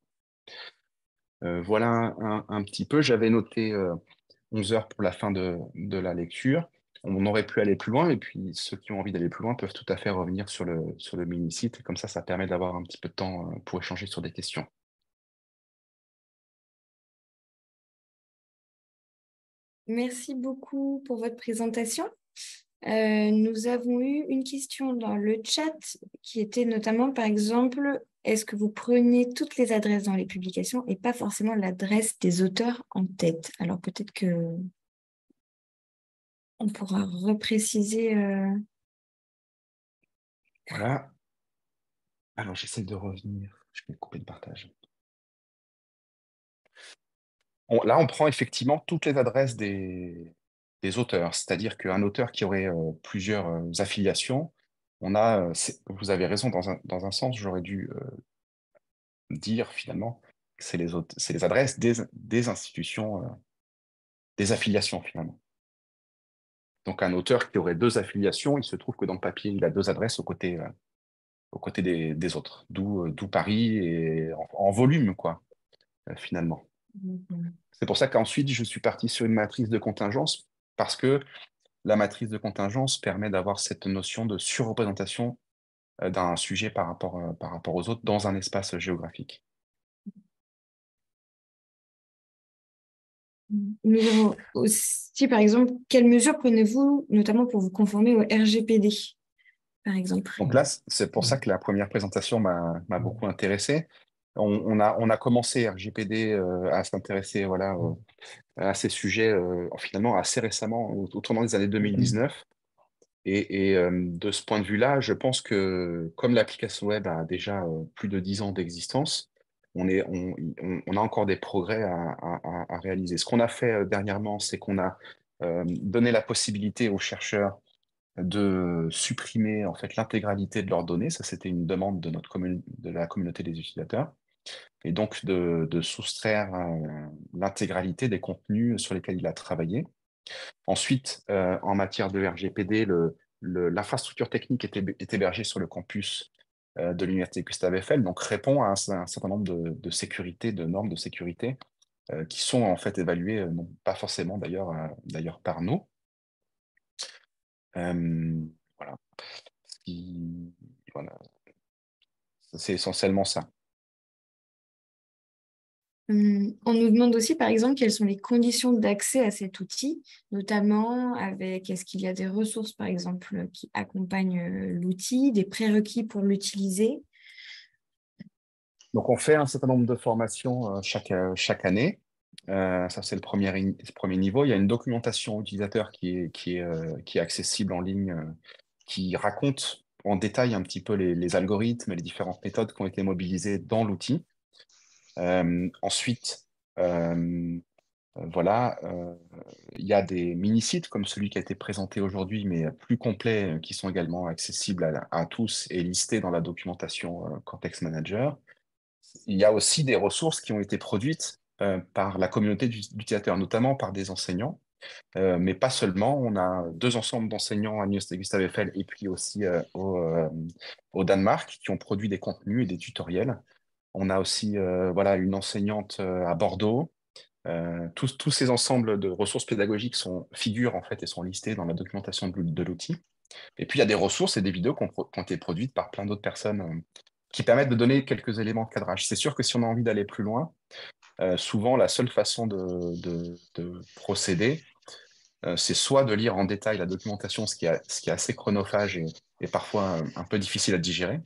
Euh, voilà un, petit peu. J'avais noté 11 heures pour la fin de, la lecture. On aurait pu aller plus loin, et puis ceux qui ont envie d'aller plus loin peuvent tout à fait revenir sur le, sur le mini-site. Comme ça, ça permet d'avoir un petit peu de temps pour échanger sur des questions. Merci beaucoup pour votre présentation. Euh, nous avons eu une question dans le chat qui était notamment, par exemple, est-ce que vous prenez toutes les adresses dans les publications et pas forcément l'adresse des auteurs en tête Alors peut-être que on pourra repréciser. Euh, voilà. Alors j'essaie de revenir. Je vais couper le partage. là, on prend effectivement toutes les adresses des, des auteurs, c'est-à-dire qu'un auteur qui aurait euh, plusieurs euh, affiliations, on a, euh, vous avez raison dans un, sens, j'aurais dû dire finalement que c'est les, les, adresses des, institutions, des affiliations finalement. Donc un auteur qui aurait deux affiliations, il se trouve que dans le papier, il a deux adresses aux côtés, aux côtés des, autres, d'où Paris et en, volume, quoi, finalement. Mmh c'est pour ça qu'ensuite, je suis parti sur une matrice de contingence parce que la matrice de contingence permet d'avoir cette notion de surreprésentation euh, d'un sujet par rapport, euh, par rapport aux autres dans un espace géographique. Nous avons aussi, par exemple, quelles mesures prenez-vous, notamment pour vous conformer au RGPD, par exemple Donc là, c'est pour ça que la première présentation m'a beaucoup intéressé. On, a, on a commencé RGPD euh, à s'intéresser voilà, au, à ces sujets euh, finalement assez récemment, au, tournant des années 2019. Mmh et, euh, de ce point de vue-là, je pense que comme l'application web a déjà euh, plus de 10 ans d'existence, on, a encore des progrès à, réaliser. Ce qu'on a fait dernièrement, c'est qu'on a donné la possibilité aux chercheurs de supprimer en fait l'intégralité de leurs données. Ça, c'était une demande de, notre de la communauté des utilisateurs et donc de, soustraire euh, l'intégralité des contenus sur lesquels il a travaillé. Ensuite, euh, en matière de RGPD, l'infrastructure technique est, hébergée sur le campus euh, de l'Université Gustave Eiffel, donc répond à un, certain nombre de, sécurités, de normes de sécurité qui sont en fait évaluées, pas forcément d'ailleurs par nous. voilà. C'est essentiellement ça. Hum, on nous demande aussi, par exemple, quelles sont les conditions d'accès à cet outil, notamment avec est-ce qu'il y a des ressources, par exemple, qui accompagnent euh, l'outil, des prérequis pour l'utiliser. Donc, on fait un certain nombre de formations euh, euh, chaque, année. ça, c'est le premier, premier niveau. Il y a une documentation utilisateur qui est, accessible en ligne, qui raconte en détail un petit peu les algorithmes et les différentes méthodes qui ont été mobilisées dans l'outil. Euh, ensuite, euh, euh, voilà, il y a des mini-sites comme celui qui a été présenté aujourd'hui, mais plus complets, qui sont également accessibles à, tous et listés dans la documentation Context Manager. Il y a aussi des ressources qui ont été produites par la communauté d'utilisateurs, notamment par des enseignants. mais pas seulement. On a deux ensembles d'enseignants à et Gustave Eiffel et puis aussi au, Danemark qui ont produit des contenus et des tutoriels on a aussi euh, voilà, une enseignante euh, à Bordeaux. Euh, tous, ces ensembles de ressources pédagogiques sont, figurent en fait et sont listés dans la documentation de l'outil. Et puis il y a des ressources et des vidéos qui ont, été produites par plein d'autres personnes qui permettent de donner quelques éléments de cadrage. C'est sûr que si on a envie d'aller plus loin, souvent la seule façon de, procéder, c'est soit de lire en détail la documentation, ce qui est, assez chronophage et, parfois un, peu difficile à digérer,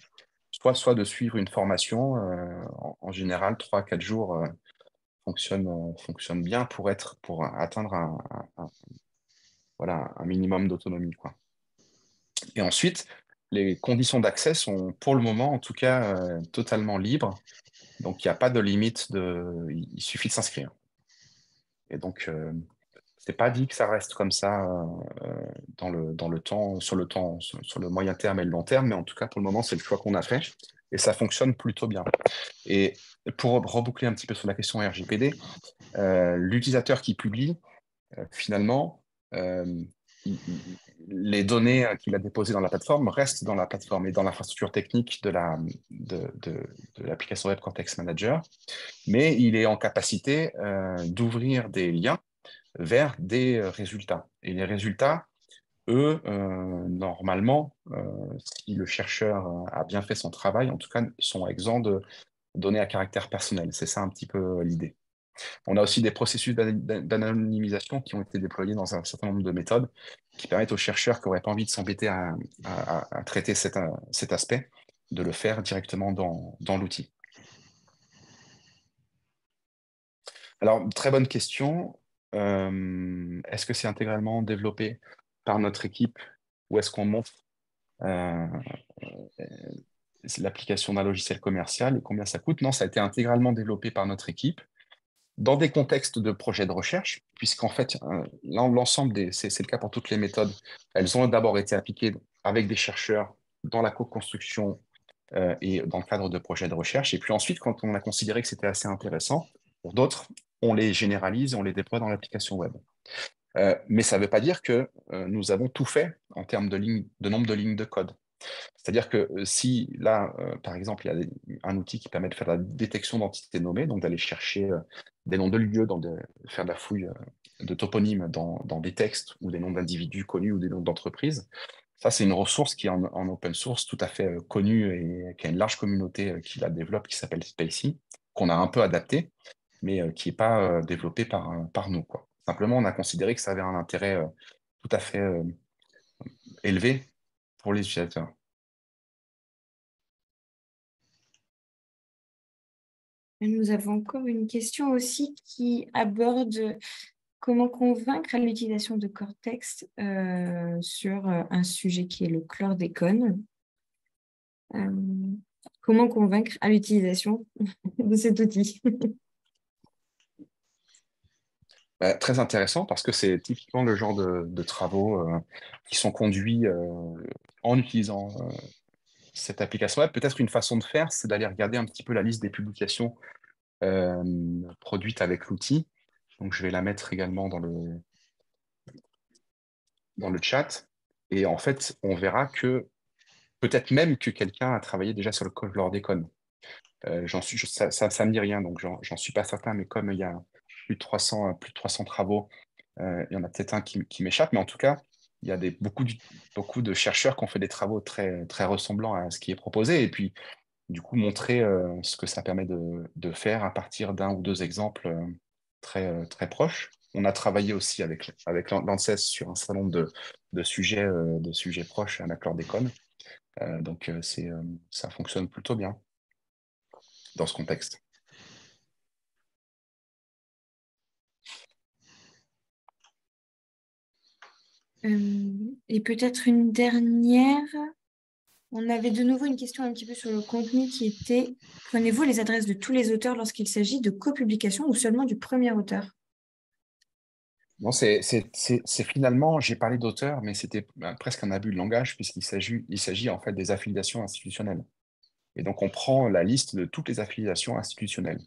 soit, soit de suivre une formation. Euh, en, général, 3-4 jours fonctionne, euh, fonctionne euh, bien pour, être, pour atteindre un, voilà, un minimum d'autonomie. Et ensuite, les conditions d'accès sont pour le moment, en tout cas, totalement libres. Donc, il n'y a pas de limite, de... il suffit de s'inscrire. Et donc, c'est pas dit que ça reste comme ça euh, dans, le, dans le temps, sur le temps, sur, le moyen terme et le long terme, mais en tout cas pour le moment, c'est le choix qu'on a fait et ça fonctionne plutôt bien. Et pour reboucler un petit peu sur la question RGPD, euh, l'utilisateur qui publie, euh, finalement, les données qu'il a déposées dans la plateforme restent dans la plateforme et dans l'infrastructure technique de l'application la, de, de, Web Context Manager, mais il est en capacité d'ouvrir des liens vers des euh, résultats. Et les résultats, eux, euh, normalement, euh, si le chercheur a bien fait son travail, en tout cas, sont exempts de données à caractère personnel. C'est ça un petit peu l'idée. On a aussi des processus d'anonymisation qui ont été déployés dans un certain nombre de méthodes qui permettent aux chercheurs qui n'auraient pas envie de s'embêter à, traiter cet, aspect de le faire directement dans l'outil. Alors, très bonne question est-ce que c'est intégralement développé par notre équipe ou est-ce qu'on montre euh, euh, l'application d'un logiciel commercial et combien ça coûte Non, ça a été intégralement développé par notre équipe dans des contextes de projets de recherche, puisqu'en fait, euh, l'ensemble des, c'est, le cas pour toutes les méthodes, elles ont d'abord été appliquées avec des chercheurs dans la co-construction et dans le cadre de projets de recherche. Et puis ensuite, quand on a considéré que c'était assez intéressant, pour d'autres, on les généralise et on les déploie dans l'application web. Euh, mais ça ne veut pas dire que euh, nous avons tout fait en termes de, nombre de lignes de code. C'est-à-dire que euh, si là, par exemple, il y a un outil qui permet de faire la détection d'entités nommées, donc d'aller chercher des noms de lieux, dans faire de la fouille de toponymes dans, des textes ou des noms d'individus connus ou des noms d'entreprises, ça c'est une ressource qui est en, open source tout à fait connue et qui a une large communauté qui la développe, qui s'appelle Spacey, qu'on a un peu adaptée mais euh, qui n'est pas euh, développé par, euh, nous. Simplement, on a considéré que ça avait un intérêt tout à fait élevé pour les utilisateurs. Nous avons encore une question aussi qui aborde comment convaincre à l'utilisation de Cortex sur un sujet qui est le chlordécone. comment convaincre à l'utilisation de cet outil bah, très intéressant parce que c'est typiquement le genre de, travaux euh, qui sont conduits euh, en utilisant euh, cette application Peut-être une façon de faire, c'est d'aller regarder un petit peu la liste des publications produites avec l'outil. Donc je vais la mettre également dans le, dans le chat. Et en fait, on verra que peut-être même que quelqu'un a travaillé déjà sur le code Euh, j'en suis, ça, ne me dit rien, donc j'en suis pas certain, mais comme il y a plus de 300, euh, plus 300 travaux. Euh, il y en a peut-être un qui, m'échappe, mais en tout cas, il y a des, beaucoup, beaucoup de chercheurs qui ont fait des travaux très, très ressemblants à ce qui est proposé. Et puis, du coup, montrer euh, ce que ça permet de, faire à partir d'un ou deux exemples très, très proches. On a travaillé aussi avec, avec l'ANSES sur un certain nombre de, sujets, de sujets proches à la chlordécone. donc, c'est ça fonctionne plutôt bien dans ce contexte. Euh, et peut-être une dernière. On avait de nouveau une question un petit peu sur le contenu qui était prenez-vous les adresses de tous les auteurs lorsqu'il s'agit de copublication ou seulement du premier auteur Non, c'est finalement, j'ai parlé d'auteur, mais c'était bah, presque un abus de langage puisqu'il s'agit en fait des affiliations institutionnelles. Et donc on prend la liste de toutes les affiliations institutionnelles.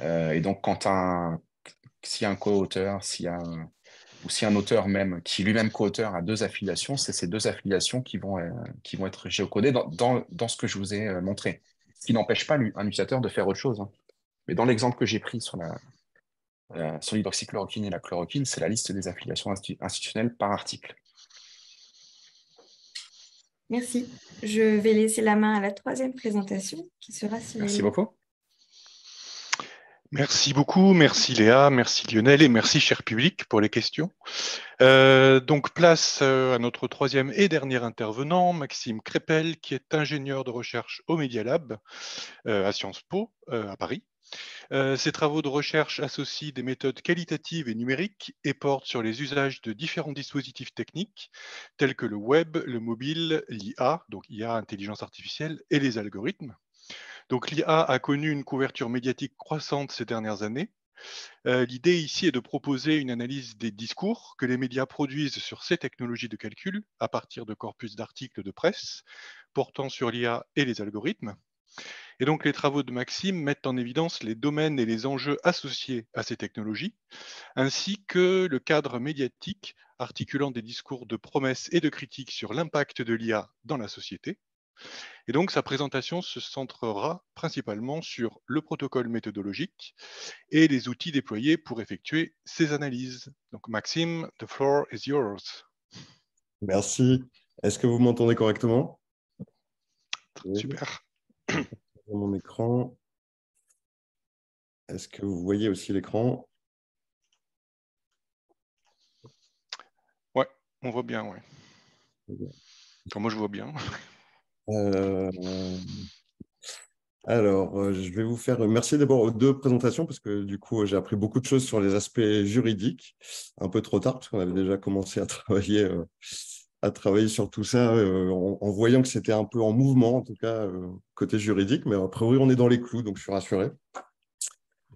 Euh, et donc quand un s'il y a un co-auteur, s'il y a un, ou si un auteur même, qui lui-même co-auteur a deux affiliations, c'est ces deux affiliations qui vont, euh, qui vont être géocodées dans, ce que je vous ai euh, montré. Ce qui n'empêche pas un utilisateur de faire autre chose. Hein. Mais dans l'exemple que j'ai pris sur la, l'hydroxychloroquine et la chloroquine, c'est la liste des affiliations institutionnelles par article. Merci. Je vais laisser la main à la troisième présentation qui sera sur Merci beaucoup. Merci beaucoup, merci Léa, merci Lionel et merci cher public pour les questions. Euh, donc place euh, à notre troisième et dernier intervenant, Maxime Crépel, qui est ingénieur de recherche au Media Lab euh, à Sciences Po à Paris. ses travaux de recherche associent des méthodes qualitatives et numériques et portent sur les usages de différents dispositifs techniques tels que le web, le mobile, l'IA, donc IA, intelligence artificielle, et les algorithmes. Donc l'IA a connu une couverture médiatique croissante ces dernières années. Euh, l'idée ici est de proposer une analyse des discours que les médias produisent sur ces technologies de calcul à partir de corpus d'articles de presse portant sur l'IA et les algorithmes. Et donc les travaux de Maxime mettent en évidence les domaines et les enjeux associés à ces technologies, ainsi que le cadre médiatique articulant des discours de promesses et de critiques sur l'impact de l'IA dans la société. Et donc, sa présentation se centrera principalement sur le protocole méthodologique et les outils déployés pour effectuer ces analyses. Donc, Maxime, the floor is yours. Merci. Est-ce que vous m'entendez correctement Super. Mon écran. Est-ce que vous voyez aussi l'écran Oui, on voit bien, ouais. moi, je vois bien. Euh, alors, euh, je vais vous faire. Merci d'abord aux deux présentations parce que du coup, j'ai appris beaucoup de choses sur les aspects juridiques, un peu trop tard parce qu'on avait déjà commencé à travailler, euh, à travailler sur tout ça en, en, voyant que c'était un peu en mouvement, en tout cas côté juridique. Mais a priori, on est dans les clous, donc je suis rassuré.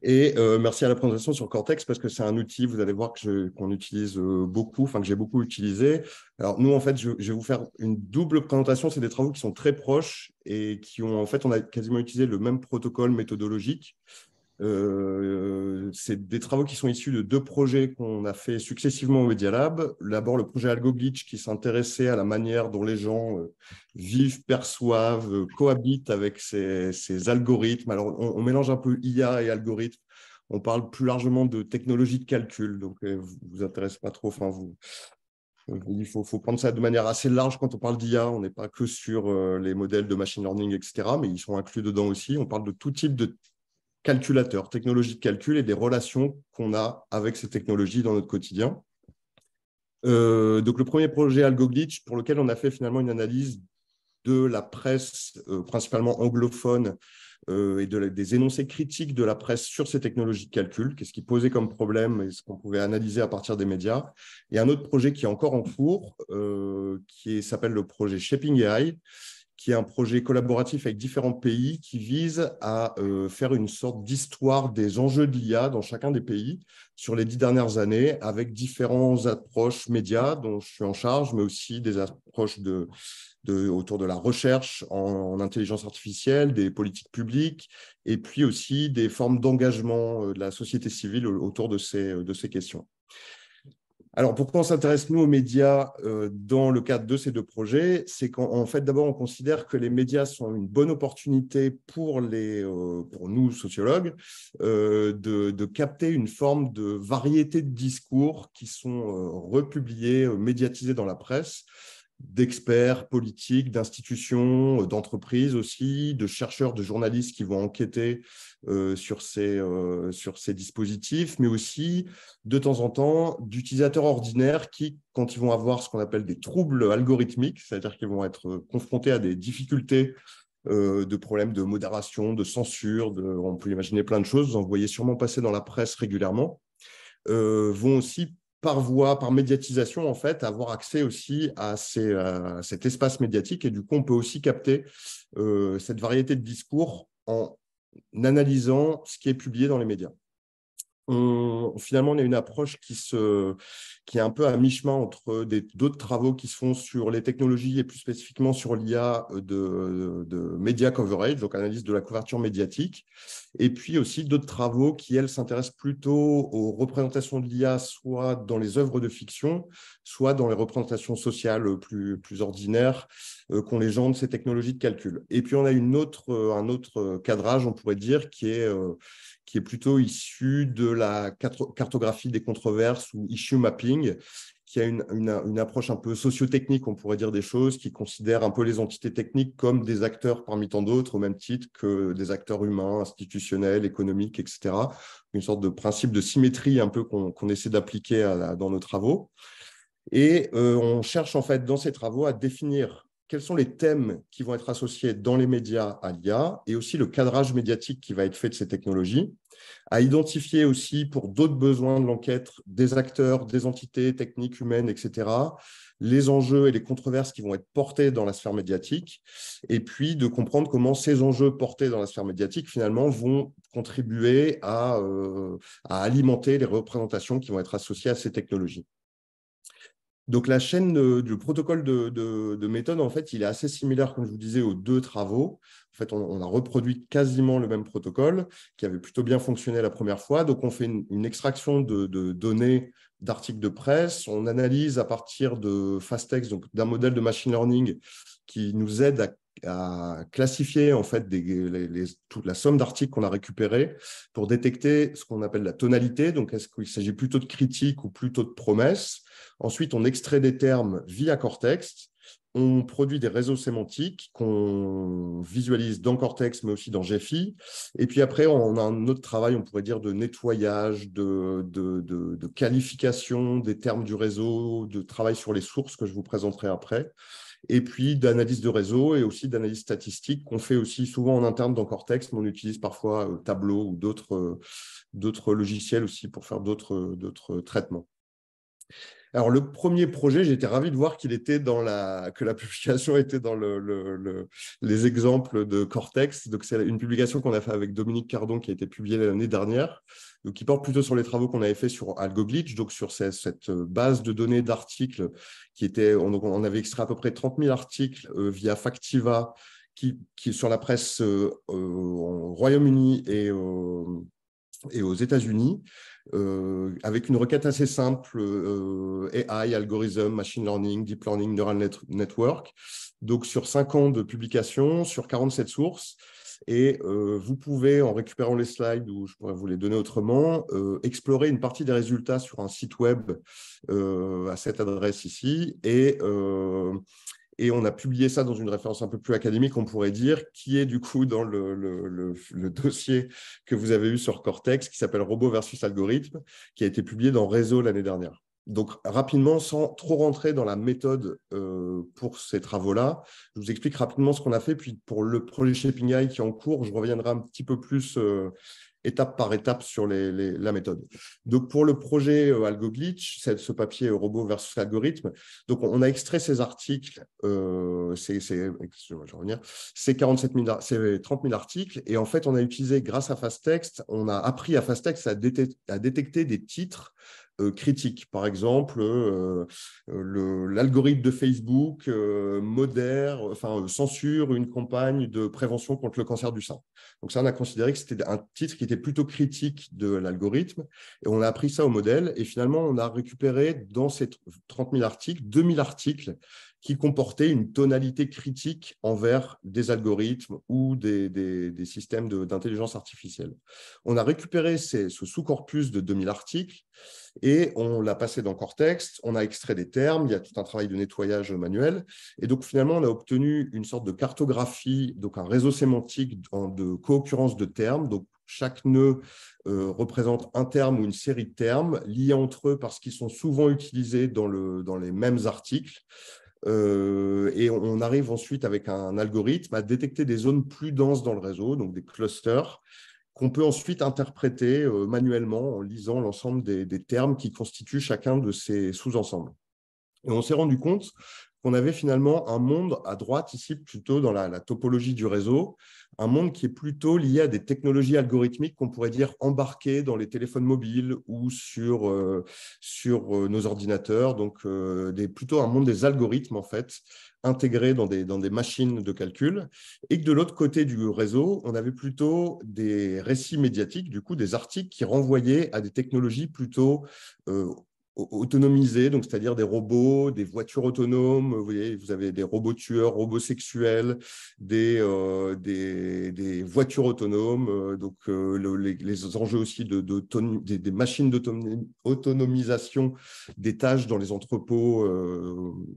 Et euh, merci à la présentation sur Cortex parce que c'est un outil, vous allez voir, qu'on utilise euh, beaucoup, enfin que j'ai beaucoup utilisé. Alors nous, en fait, je, je vais vous faire une double présentation. C'est des travaux qui sont très proches et qui ont, en fait, on a quasiment utilisé le même protocole méthodologique. Euh, c'est des travaux qui sont issus de deux projets qu'on a fait successivement au Media Lab. D'abord, le projet AlgoGlitch qui s'intéressait à la manière dont les gens euh, vivent, perçoivent, euh, cohabitent avec ces, algorithmes. Alors, on, mélange un peu IA et algorithme. On parle plus largement de technologie de calcul, donc vous vous intéressez pas trop. Enfin, vous, il faut, faut, prendre ça de manière assez large quand on parle d'IA. On n'est pas que sur les modèles de machine learning, etc., mais ils sont inclus dedans aussi. On parle de tout type de calculateurs, technologies de calcul et des relations qu'on a avec ces technologies dans notre quotidien. Euh, donc le premier projet AlgoGlitch, pour lequel on a fait finalement une analyse de la presse euh, principalement anglophone euh, et de des énoncés critiques de la presse sur ces technologies de calcul, qu'est-ce qui posait comme problème et ce qu'on pouvait analyser à partir des médias. Et un autre projet qui est encore en cours, qui s'appelle le projet Shaping AI, qui est un projet collaboratif avec différents pays qui vise à euh, faire une sorte d'histoire des enjeux de l'IA dans chacun des pays sur les dix dernières années, avec différentes approches médias dont je suis en charge, mais aussi des approches autour de la recherche en, intelligence artificielle, des politiques publiques, et puis aussi des formes d'engagement euh, de la société civile autour de de ces questions. Alors, pourquoi on s'intéresse, nous, aux médias euh, dans le cadre de ces deux projets C'est qu'en fait, d'abord, on considère que les médias sont une bonne opportunité pour, les, euh, pour nous, sociologues, euh, de, de, capter une forme de variété de discours qui sont republiés, médiatisés dans la presse d'experts politiques, d'institutions, euh, d'entreprises aussi, de chercheurs, de journalistes qui vont enquêter euh, sur, ces, euh, sur ces dispositifs, mais aussi de temps en temps d'utilisateurs ordinaires qui, quand ils vont avoir ce qu'on appelle des troubles algorithmiques, c'est-à-dire qu'ils vont être confrontés à des difficultés de problèmes de modération, de censure, de, on peut imaginer plein de choses, vous en voyez sûrement passer dans la presse régulièrement, vont aussi par voie, par médiatisation, en fait, avoir accès aussi à, ces, euh, cet espace médiatique. Et du coup, on peut aussi capter euh, cette variété de discours en analysant ce qui est publié dans les médias on, finalement, on a une approche qui, se, qui est un peu à mi-chemin entre d'autres travaux qui se font sur les technologies et plus spécifiquement sur l'IA euh, de, media coverage, donc analyse de la couverture médiatique, et puis aussi d'autres travaux qui, elles, s'intéressent plutôt aux représentations de l'IA, soit dans les œuvres de fiction, soit dans les représentations sociales plus, plus ordinaires euh, qu'ont les gens de ces technologies de calcul. Et puis, on a une autre, un autre cadrage, on pourrait dire, qui est euh, qui est plutôt issu de la cartographie des controverses ou issue mapping, qui a une, approche un peu socio technique, on pourrait dire des choses, qui considère un peu les entités techniques comme des acteurs parmi tant d'autres, au même titre que des acteurs humains, institutionnels, économiques, etc. Une sorte de principe de symétrie un peu qu'on essaie d'appliquer dans nos travaux. Et euh, on cherche en fait dans ces travaux à définir quels sont les thèmes qui vont être associés dans les médias à l'IA et aussi le cadrage médiatique qui va être fait de ces technologies, à identifier aussi pour d'autres besoins de l'enquête des acteurs, des entités techniques, humaines, etc., les enjeux et les controverses qui vont être portés dans la sphère médiatique, et puis de comprendre comment ces enjeux portés dans la sphère médiatique, finalement, vont contribuer à, euh, à alimenter les représentations qui vont être associées à ces technologies. Donc la chaîne euh, du protocole de, méthode, en fait, il est assez similaire, comme je vous disais, aux deux travaux. En fait, on, a reproduit quasiment le même protocole qui avait plutôt bien fonctionné la première fois. Donc on fait une, une extraction de, données d'articles de presse, on analyse à partir de Fastex, donc d'un modèle de machine learning qui nous aide à à classifier en fait toute la somme d'articles qu'on a récupérés pour détecter ce qu'on appelle la tonalité. Donc, est-ce qu'il s'agit plutôt de critique ou plutôt de promesses Ensuite, on extrait des termes via Cortex. On produit des réseaux sémantiques qu'on visualise dans Cortex, mais aussi dans GFI. Et puis après, on a un autre travail, on pourrait dire, de nettoyage, de qualification des termes du réseau, de travail sur les sources que je vous présenterai après et puis d'analyse de réseau et aussi d'analyse statistique qu'on fait aussi souvent en interne dans Cortex, mais on utilise parfois euh, Tableau ou euh, d'autres logiciels aussi pour faire d'autres traitements. Alors, le premier projet, j'étais ravi de voir qu'il était dans la, que la publication était dans le, les exemples de Cortex. Donc, c'est une publication qu'on a fait avec Dominique Cardon qui a été publiée l'année dernière. Donc, qui porte plutôt sur les travaux qu'on avait fait sur AlgoGlitch, donc sur cette, base de données d'articles qui était, on, on, avait extrait à peu près 30 000 articles euh, via Factiva qui, qui, sur la presse euh, euh, au Royaume-Uni et, et aux États-Unis, euh, avec une requête assez simple, euh, AI, Algorithm, machine learning, deep learning, neural network. Donc sur 5 ans de publication, sur 47 sources. Et euh, vous pouvez, en récupérant les slides, ou je pourrais vous les donner autrement, euh, explorer une partie des résultats sur un site web euh, à cette adresse ici. Et et on a publié ça dans une référence un peu plus académique, on pourrait dire, qui est du coup dans le, dossier que vous avez eu sur Cortex, qui s'appelle Robot versus algorithme, qui a été publié dans Réseau l'année dernière. Donc rapidement, sans trop rentrer dans la méthode euh, pour ces travaux-là, je vous explique rapidement ce qu'on a fait. Puis pour le projet Shaping AI qui est en cours, je reviendrai un petit peu plus euh, étape par étape sur les, la méthode. Donc, pour le projet euh, AlgoGlitch, ce papier euh, robot versus algorithme, donc on, a extrait ces articles, euh, ces, 47 30 000 articles, et en fait, on a utilisé, grâce à FastText, on a appris à FastText à détecter des titres euh, critique. Par exemple, euh, euh, l'algorithme de Facebook modère, enfin, censure une campagne de prévention contre le cancer du sein. Donc ça, on a considéré que c'était un titre qui était plutôt critique de l'algorithme. Et on a appris ça au modèle. Et finalement, on a récupéré dans ces 30 000 articles, 2 000 articles qui comportait une tonalité critique envers des algorithmes ou des, systèmes d'intelligence artificielle. On a récupéré ce sous-corpus de 2000 articles et on l'a passé dans Cortex, on a extrait des termes, il y a tout un travail de nettoyage manuel, et donc finalement on a obtenu une sorte de cartographie, donc un réseau sémantique de co-occurrence de termes, donc chaque nœud euh, représente un terme ou une série de termes liés entre eux parce qu'ils sont souvent utilisés dans, le, dans les mêmes articles. Euh, et on arrive ensuite avec un algorithme à détecter des zones plus denses dans le réseau, donc des clusters, qu'on peut ensuite interpréter euh, manuellement en lisant l'ensemble des, des, termes qui constituent chacun de ces sous-ensembles. Et on s'est rendu compte qu'on avait finalement un monde à droite ici, plutôt dans la, topologie du réseau, un monde qui est plutôt lié à des technologies algorithmiques qu'on pourrait dire embarquées dans les téléphones mobiles ou sur, euh, sur euh, nos ordinateurs, donc euh, des, plutôt un monde des algorithmes en fait, intégrés dans des, dans des machines de calcul, et que de l'autre côté du réseau, on avait plutôt des récits médiatiques, du coup des articles qui renvoyaient à des technologies plutôt autonomisés, donc c'est-à-dire des robots, des voitures autonomes. Vous voyez, vous avez des robots tueurs, robots sexuels, des, euh, des, voitures autonomes. Euh, donc euh, les, enjeux aussi de, des, machines d'autonomisation des tâches dans les entrepôts,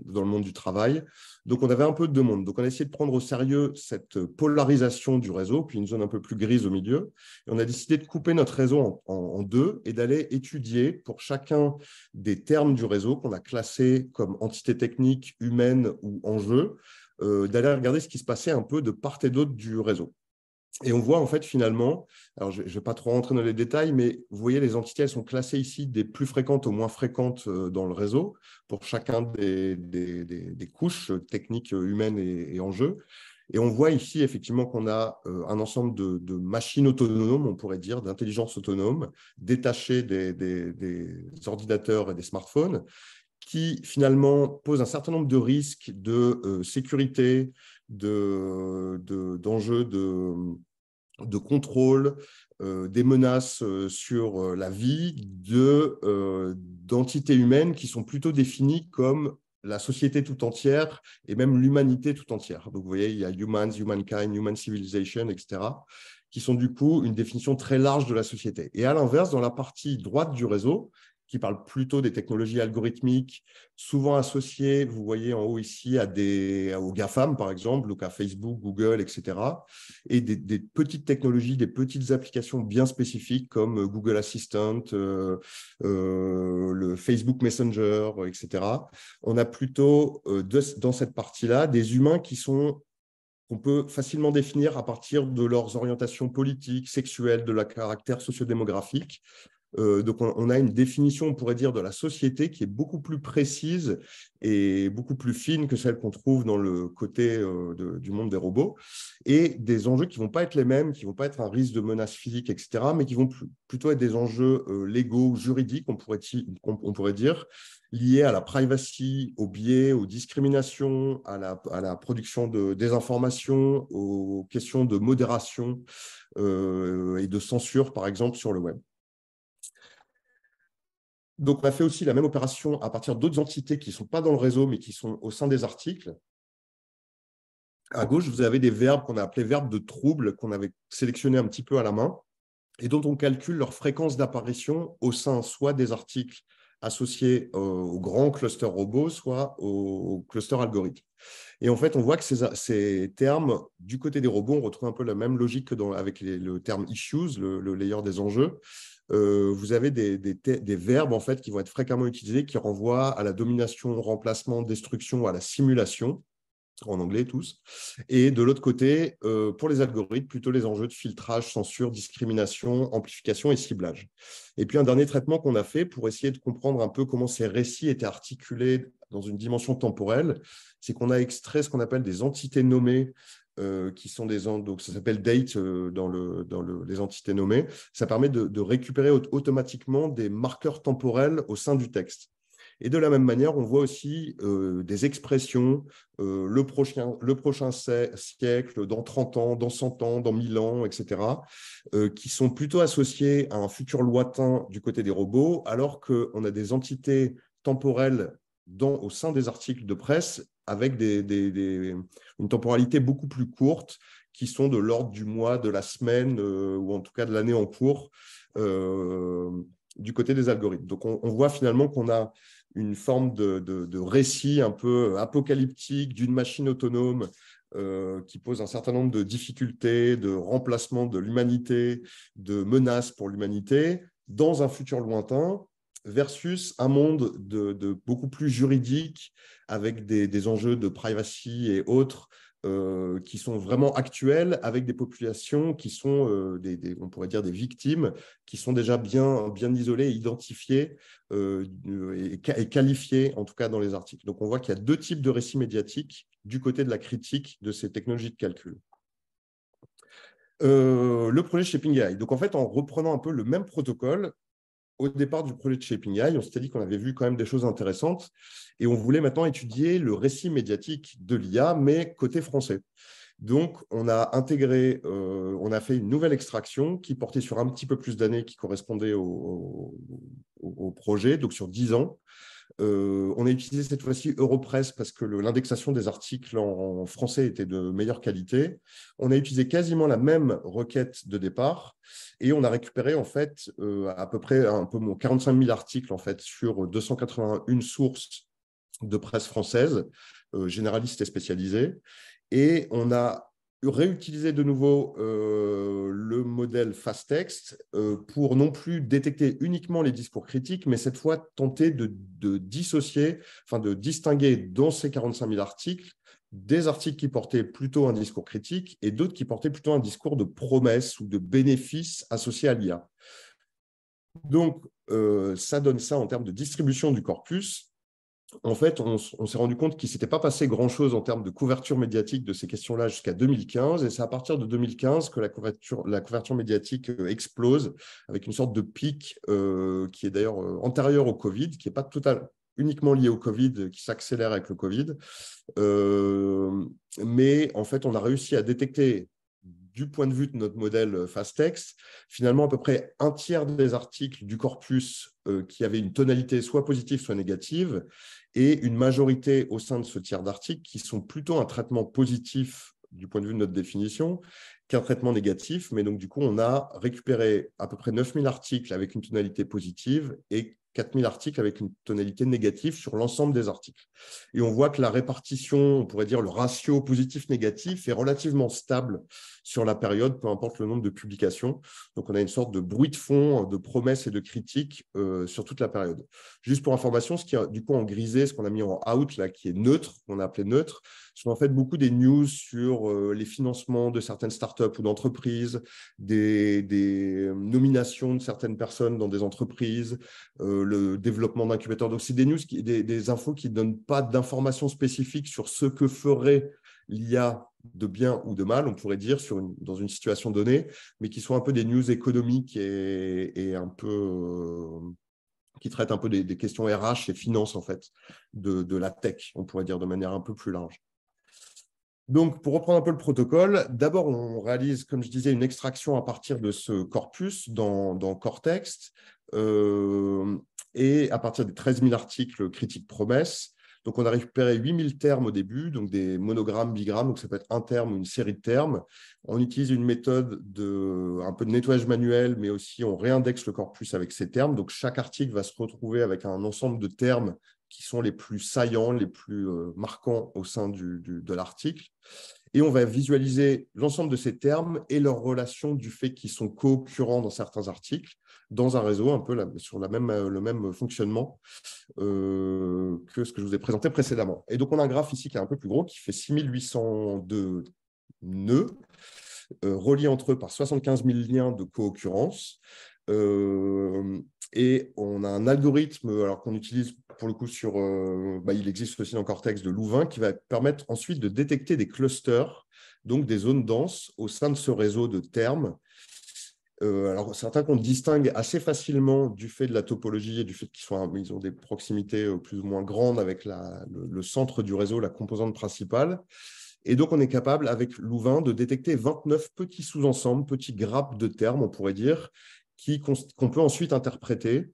dans le monde du travail. Donc on avait un peu de mondes. Donc on a essayé de prendre au sérieux cette polarisation du réseau, puis une zone un peu plus grise au milieu. Et on a décidé de couper notre réseau en deux et d'aller étudier pour chacun des termes du réseau qu'on a classés comme entités techniques, humaines ou enjeux, euh, d'aller regarder ce qui se passait un peu de part et d'autre du réseau. Et on voit en fait finalement, alors je ne vais pas trop rentrer dans les détails, mais vous voyez les entités, elles sont classées ici des plus fréquentes aux moins fréquentes euh, dans le réseau pour chacun des, couches techniques humaines et enjeux. Et on voit ici effectivement qu'on a euh, un ensemble de, machines autonomes, on pourrait dire, d'intelligence autonome, détachées des, ordinateurs et des smartphones, qui finalement posent un certain nombre de risques de euh, sécurité, d'enjeux de, de, de contrôle, euh, des menaces sur la vie d'entités humaines qui sont plutôt définies comme la société tout entière et même l'humanité tout entière. Donc, vous voyez, il y a humans, humankind, human civilization, etc., qui sont du coup une définition très large de la société. Et à l'inverse, dans la partie droite du réseau, qui parle plutôt des technologies algorithmiques, souvent associées, vous voyez en haut ici, à des, aux GAFAM, par exemple, donc à Facebook, Google, etc. Et des, petites technologies, des petites applications bien spécifiques comme euh, Google Assistant, euh, euh, le Facebook Messenger, etc. On a plutôt, dans cette partie-là, des humains qui sont qu'on peut facilement définir à partir de leurs orientations politiques, sexuelles, de leur caractère sociodémographique, euh, donc on, a une définition, on pourrait dire, de la société qui est beaucoup plus précise et beaucoup plus fine que celle qu'on trouve dans le côté euh, du monde des robots, et des enjeux qui ne vont pas être les mêmes, qui ne vont pas être un risque de menace physique, etc., mais qui vont plutôt être des enjeux euh, légaux, juridiques, on pourrait, dire, liés à la privacy, aux biais, aux discriminations, à la, production de désinformation, aux questions de modération et de censure, par exemple, sur le web. Donc, on a fait aussi la même opération à partir d'autres entités qui ne sont pas dans le réseau, mais qui sont au sein des articles. À gauche, vous avez des verbes qu'on a appelés verbes de trouble, qu'on avait sélectionnés un petit peu à la main, et dont on calcule leur fréquence d'apparition au sein soit des articles associés au grand cluster robot, soit au cluster algorithme. Et en fait, on voit que ces, termes, du côté des robots, on retrouve un peu la même logique que avec le terme issues, le layer des enjeux. Euh, vous avez des, verbes en fait qui vont être fréquemment utilisés qui renvoient à la domination, remplacement, destruction, à la simulation en anglais tous. Et de l'autre côté, euh, pour les algorithmes, plutôt les enjeux de filtrage, censure, discrimination, amplification et ciblage. Et puis un dernier traitement qu'on a fait pour essayer de comprendre un peu comment ces récits étaient articulés dans une dimension temporelle, c'est qu'on a extrait ce qu'on appelle des entités nommées euh, qui sont des donc ça s'appelle date euh, dans, les entités nommées. Ça permet de, récupérer automatiquement des marqueurs temporels au sein du texte. Et de la même manière, on voit aussi euh, des expressions, le prochain, le prochain siècle, dans 30 ans, dans 100 ans, dans 1000 ans, etc., qui sont plutôt associées à un futur lointain du côté des robots, alors qu'on a des entités temporelles dans, au sein des articles de presse avec une temporalité beaucoup plus courte, qui sont de l'ordre du mois, de la semaine, euh, ou en tout cas de l'année en cours, euh, du côté des algorithmes. Donc on, voit finalement qu'on a une forme de, récit un peu euh, apocalyptique d'une machine autonome qui pose un certain nombre de difficultés, de remplacement de l'humanité, de menaces pour l'humanité, dans un futur lointain, versus un monde de, beaucoup plus juridique, avec des, enjeux de privacy et autres euh, qui sont vraiment actuels, avec des populations qui sont, euh, on pourrait dire, des victimes, qui sont déjà bien, bien isolées, identifiées euh, et, qualifiées, en tout cas dans les articles. Donc on voit qu'il y a deux types de récits médiatiques du côté de la critique de ces technologies de calcul. le projet Shaping AI. Donc, en fait, en reprenant un peu le même protocole, au départ du projet de Shaping AI, on s'était dit qu'on avait vu quand même des choses intéressantes et on voulait maintenant étudier le récit médiatique de l'IA, mais côté français. Donc, on a intégré, euh, on a fait une nouvelle extraction qui portait sur un petit peu plus d'années qui correspondait au projet, donc sur 10 ans. Euh, on a utilisé cette fois-ci Europress parce que l'indexation des articles en, français était de meilleure qualité. On a utilisé quasiment la même requête de départ et on a récupéré en fait euh, à peu près un peu moins 45 000 articles en fait sur 281 sources de presse française, euh, généraliste et spécialisée. Et on a réutiliser de nouveau euh, le modèle FastText euh, pour non plus détecter uniquement les discours critiques, mais cette fois tenter de, dissocier, enfin de distinguer dans ces 45 000 articles des articles qui portaient plutôt un discours critique et d'autres qui portaient plutôt un discours de promesses ou de bénéfices associés à l'IA. Donc, euh, ça donne ça en termes de distribution du corpus en fait, on, s'est rendu compte qu'il ne s'était pas passé grand-chose en termes de couverture médiatique de ces questions-là jusqu'à 2015. Et c'est à partir de 2015 que la couverture, médiatique euh, explose avec une sorte de pic euh, qui est d'ailleurs euh, antérieur au Covid, qui n'est pas uniquement lié au Covid, qui s'accélère avec le Covid. mais en fait, on a réussi à détecter du point de vue de notre modèle FastText, finalement à peu près un tiers des articles du corpus qui avaient une tonalité soit positive, soit négative, et une majorité au sein de ce tiers d'articles qui sont plutôt un traitement positif du point de vue de notre définition qu'un traitement négatif. Mais donc, du coup, on a récupéré à peu près 9000 articles avec une tonalité positive et 4000 articles avec une tonalité négative sur l'ensemble des articles. Et on voit que la répartition, on pourrait dire le ratio positif-négatif, est relativement stable sur la période, peu importe le nombre de publications. Donc on a une sorte de bruit de fond, de promesses et de critiques euh, sur toute la période. Juste pour information, ce qui a du coup en grisé, ce qu'on a mis en out, là, qui est neutre, qu'on a appelé neutre, sont en fait beaucoup des news sur euh, les financements de certaines startups ou d'entreprise, des, des, nominations de certaines personnes dans des entreprises, euh, le développement d'incubateurs. Donc, c'est des news, qui, des, des, infos qui ne donnent pas d'informations spécifiques sur ce que ferait l'IA de bien ou de mal, on pourrait dire, sur dans une situation donnée, mais qui sont un peu des news économiques et, et un peu. Euh, qui traitent un peu des, des, questions RH et finances, en fait, de, de la tech, on pourrait dire, de manière un peu plus large. Donc, pour reprendre un peu le protocole, d'abord, on réalise, comme je disais, une extraction à partir de ce corpus dans, Cortex euh, et à partir des 13 000 articles critiques promesses. Donc, on a récupéré 8000 termes au début, donc des monogrammes, bigrammes, donc ça peut être un terme ou une série de termes. On utilise une méthode de un peu de nettoyage manuel, mais aussi on réindexe le corpus avec ces termes. Donc, chaque article va se retrouver avec un ensemble de termes qui sont les plus saillants, les plus euh, marquants au sein de l'article. Et on va visualiser l'ensemble de ces termes et leurs relation du fait qu'ils sont co-occurrents dans certains articles, dans un réseau un peu sur euh, le même fonctionnement euh, que ce que je vous ai présenté précédemment. Et donc, on a un graphe ici qui est un peu plus gros, qui fait 6802 nœuds, reliés entre eux par 75 000 liens de co-occurrence. Euh, et on a un algorithme alors qu'on utilise pour le coup sur, euh, bah, il existe aussi dans Cortex de Louvain qui va permettre ensuite de détecter des clusters, donc des zones denses au sein de ce réseau de termes. Euh, alors certains qu'on distingue assez facilement du fait de la topologie et du fait qu'ils ils ont des proximités plus ou moins grandes avec le, le, centre du réseau, la composante principale. Et donc, on est capable, avec Louvain, de détecter 29 petits sous-ensembles, petits grappes de termes, on pourrait dire, qu'on peut ensuite interpréter.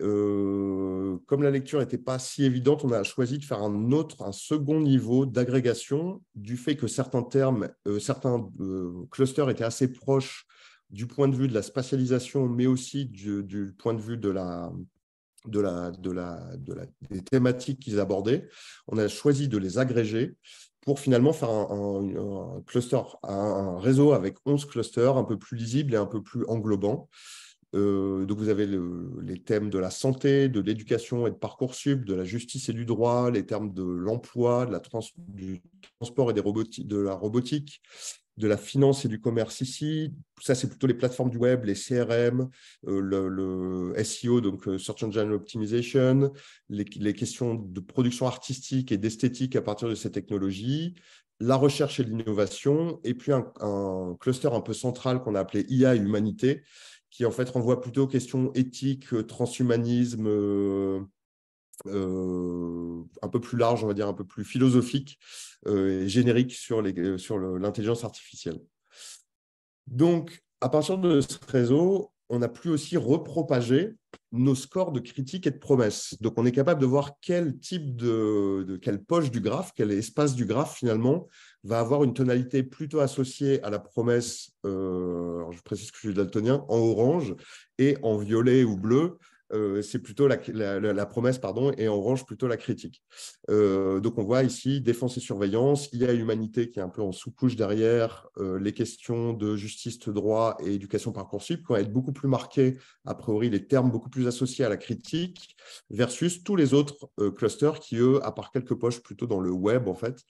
Euh, comme la lecture n'était pas si évidente, on a choisi de faire un autre, un second niveau d'agrégation du fait que certains termes, euh, certains euh, clusters étaient assez proches du point de vue de la spatialisation, mais aussi du, point de vue de la, de la, des thématiques qu'ils abordaient. On a choisi de les agréger pour finalement faire un, cluster, un, réseau avec 11 clusters un peu plus lisible et un peu plus englobant. Euh, donc vous avez les thèmes de la santé, de l'éducation et de Parcoursup, de la justice et du droit, les termes de l'emploi, du transport et de la robotique, de la finance et du commerce ici. Ça, c'est plutôt les plateformes du web, les CRM, euh, le, SEO, donc euh, Search Engine Optimization, les, questions de production artistique et d'esthétique à partir de ces technologies, la recherche et l'innovation, et puis un, un, cluster un peu central qu'on a appelé IA et humanité, qui en fait renvoie plutôt aux questions éthiques, euh, transhumanisme, euh, euh, un peu plus large, on va dire un peu plus philosophique et générique sur, les, sur l'intelligence artificielle. Donc, à partir de ce réseau, on a plus aussi repropager nos scores de critiques et de promesses. Donc, on est capable de voir quel type de, quelle poche du graphe, quel espace du graphe finalement va avoir une tonalité plutôt associée à la promesse. Euh, je précise que je suis daltonien en orange et en violet ou bleu euh, c'est plutôt la, promesse, pardon, et en range plutôt la critique. Euh, donc on voit ici défense et surveillance, il y a humanité qui est un peu en sous-couche derrière, euh, les questions de justice, droit et éducation parcoursup qui vont être beaucoup plus marquées, a priori, les termes beaucoup plus associés à la critique, versus tous les autres clusters qui, eux, à part quelques poches plutôt dans le web, en fait,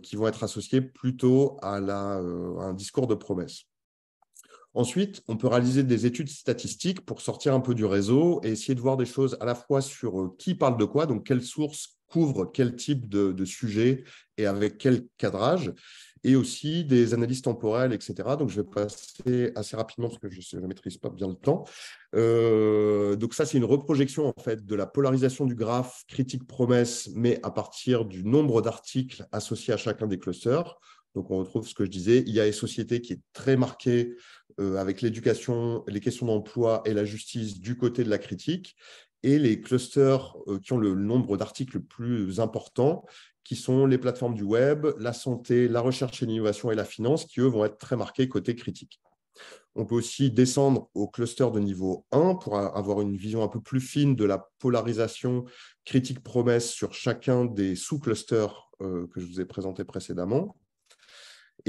qui vont être associés plutôt à un discours de promesse. Ensuite, on peut réaliser des études statistiques pour sortir un peu du réseau et essayer de voir des choses à la fois sur euh, qui parle de quoi, donc quelle source couvre quel type de, sujet et avec quel cadrage, et aussi des analyses temporelles, etc. Donc, je vais passer assez rapidement parce que je ne maîtrise pas bien le temps. Euh, donc, ça, c'est une reprojection en fait de la polarisation du graphe critique-promesse, mais à partir du nombre d'articles associés à chacun des clusters donc, on retrouve ce que je disais, il y a une société qui est très marquée euh, avec l'éducation, les questions d'emploi et la justice du côté de la critique, et les clusters euh, qui ont le nombre d'articles plus important, qui sont les plateformes du web, la santé, la recherche et l'innovation et la finance, qui, eux, vont être très marqués côté critique. On peut aussi descendre au cluster de niveau 1 pour avoir une vision un peu plus fine de la polarisation critique-promesse sur chacun des sous-clusters euh, que je vous ai présentés précédemment.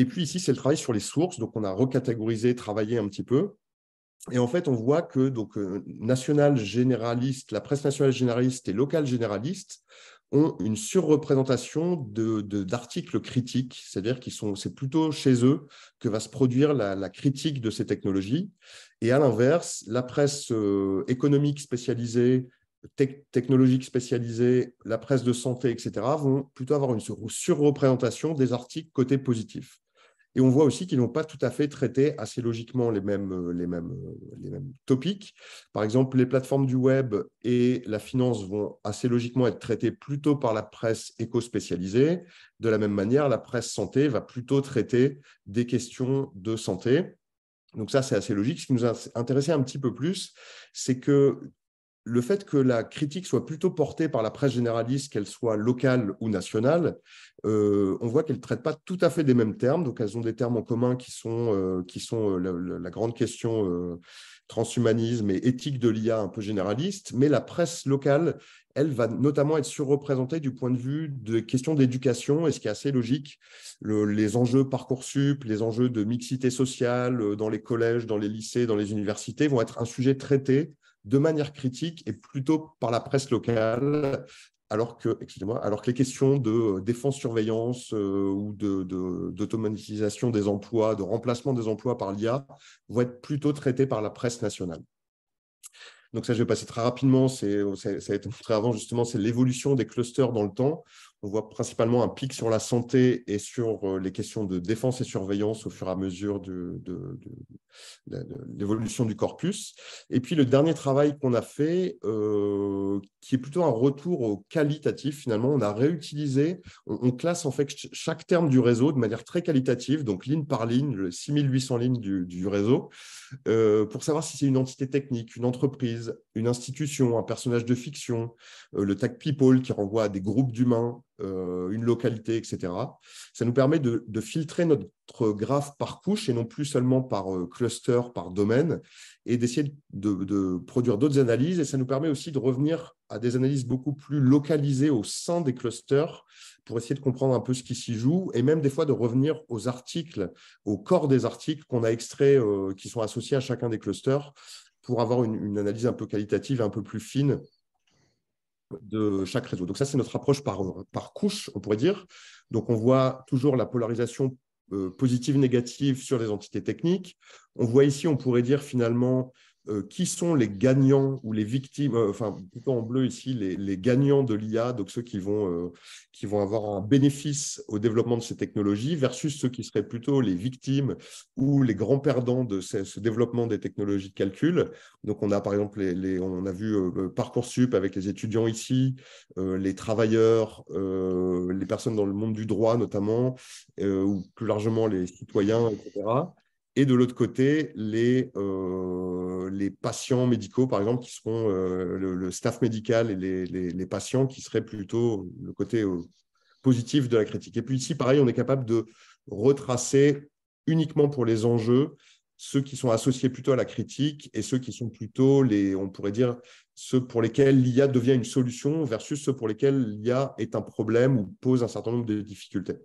Et puis ici, c'est le travail sur les sources. Donc, on a recatégorisé, travaillé un petit peu. Et en fait, on voit que donc euh, national généraliste, la presse nationale généraliste et locale généraliste ont une surreprésentation d'articles de, critiques, c'est-à-dire qu'ils c'est plutôt chez eux que va se produire la, critique de ces technologies. Et à l'inverse, la presse euh, économique spécialisée, technologique spécialisée, la presse de santé, etc., vont plutôt avoir une surreprésentation des articles côté positif. Et on voit aussi qu'ils n'ont pas tout à fait traité assez logiquement les mêmes, euh, les, mêmes, euh, les mêmes topics. Par exemple, les plateformes du web et la finance vont assez logiquement être traitées plutôt par la presse éco-spécialisée. De la même manière, la presse santé va plutôt traiter des questions de santé. Donc ça, c'est assez logique. Ce qui nous a intéressé un petit peu plus, c'est que le fait que la critique soit plutôt portée par la presse généraliste, qu'elle soit locale ou nationale, euh, on voit qu'elle ne traite pas tout à fait des mêmes termes. Donc, elles ont des termes en commun qui sont, euh, qui sont euh, la, grande question transhumanisme et éthique de l'IA un peu généraliste. Mais la presse locale, elle va notamment être surreprésentée du point de vue des questions d'éducation, et ce qui est assez logique, les enjeux Parcoursup, les enjeux de mixité sociale dans les collèges, dans les lycées, dans les universités vont être un sujet traité de manière critique et plutôt par la presse locale, alors que, excusez-moi, alors que les questions de euh, défense-surveillance euh, ou d'automatisation des emplois, de remplacement des emplois par l'IA vont être plutôt traitées par la presse nationale. Donc ça, je vais passer très rapidement, ça a été montré avant justement, c'est l'évolution des clusters dans le temps. On voit principalement un pic sur la santé et sur euh, les questions de défense et surveillance au fur et à mesure de, l'évolution du corpus. Et puis le dernier travail qu'on a fait, euh, qui est plutôt un retour au qualitatif, finalement, on a réutilisé, on, classe en fait chaque terme du réseau de manière très qualitative, donc ligne par ligne, le 6800 lignes du, réseau, euh, pour savoir si c'est une entité technique, une entreprise, une institution, un personnage de fiction, euh, le tag people qui renvoie à des groupes d'humains, euh, une localité, etc. Ça nous permet de, filtrer notre graphe par couche et non plus seulement par euh, cluster, par domaine, et d'essayer de, produire d'autres analyses. Et ça nous permet aussi de revenir à des analyses beaucoup plus localisées au sein des clusters pour essayer de comprendre un peu ce qui s'y joue et même des fois de revenir aux articles, au corps des articles qu'on a extraits, qui sont associés à chacun des clusters pour avoir une, analyse un peu qualitative, un peu plus fine de chaque réseau. Donc ça, c'est notre approche par, par couche, on pourrait dire. Donc on voit toujours la polarisation euh, positive, négative sur les entités techniques. On voit ici, on pourrait dire finalement, euh, qui sont les gagnants ou les victimes, euh, enfin plutôt en bleu ici, les, gagnants de l'IA, donc ceux qui vont, euh, qui vont avoir un bénéfice au développement de ces technologies, versus ceux qui seraient plutôt les victimes ou les grands perdants de ce, développement des technologies de calcul. Donc on a par exemple, les on a vu Parcoursup avec les étudiants ici, les travailleurs, les personnes dans le monde du droit notamment, ou plus largement les citoyens, etc et de l'autre côté, euh, les, patients médicaux, par exemple, qui seront euh, le, staff médical et les, patients qui seraient plutôt le côté euh, positif de la critique. Et puis ici, pareil, on est capable de retracer uniquement pour les enjeux ceux qui sont associés plutôt à la critique et ceux qui sont plutôt les, on pourrait dire, ceux pour lesquels l'IA devient une solution versus ceux pour lesquels l'IA est un problème ou pose un certain nombre de difficultés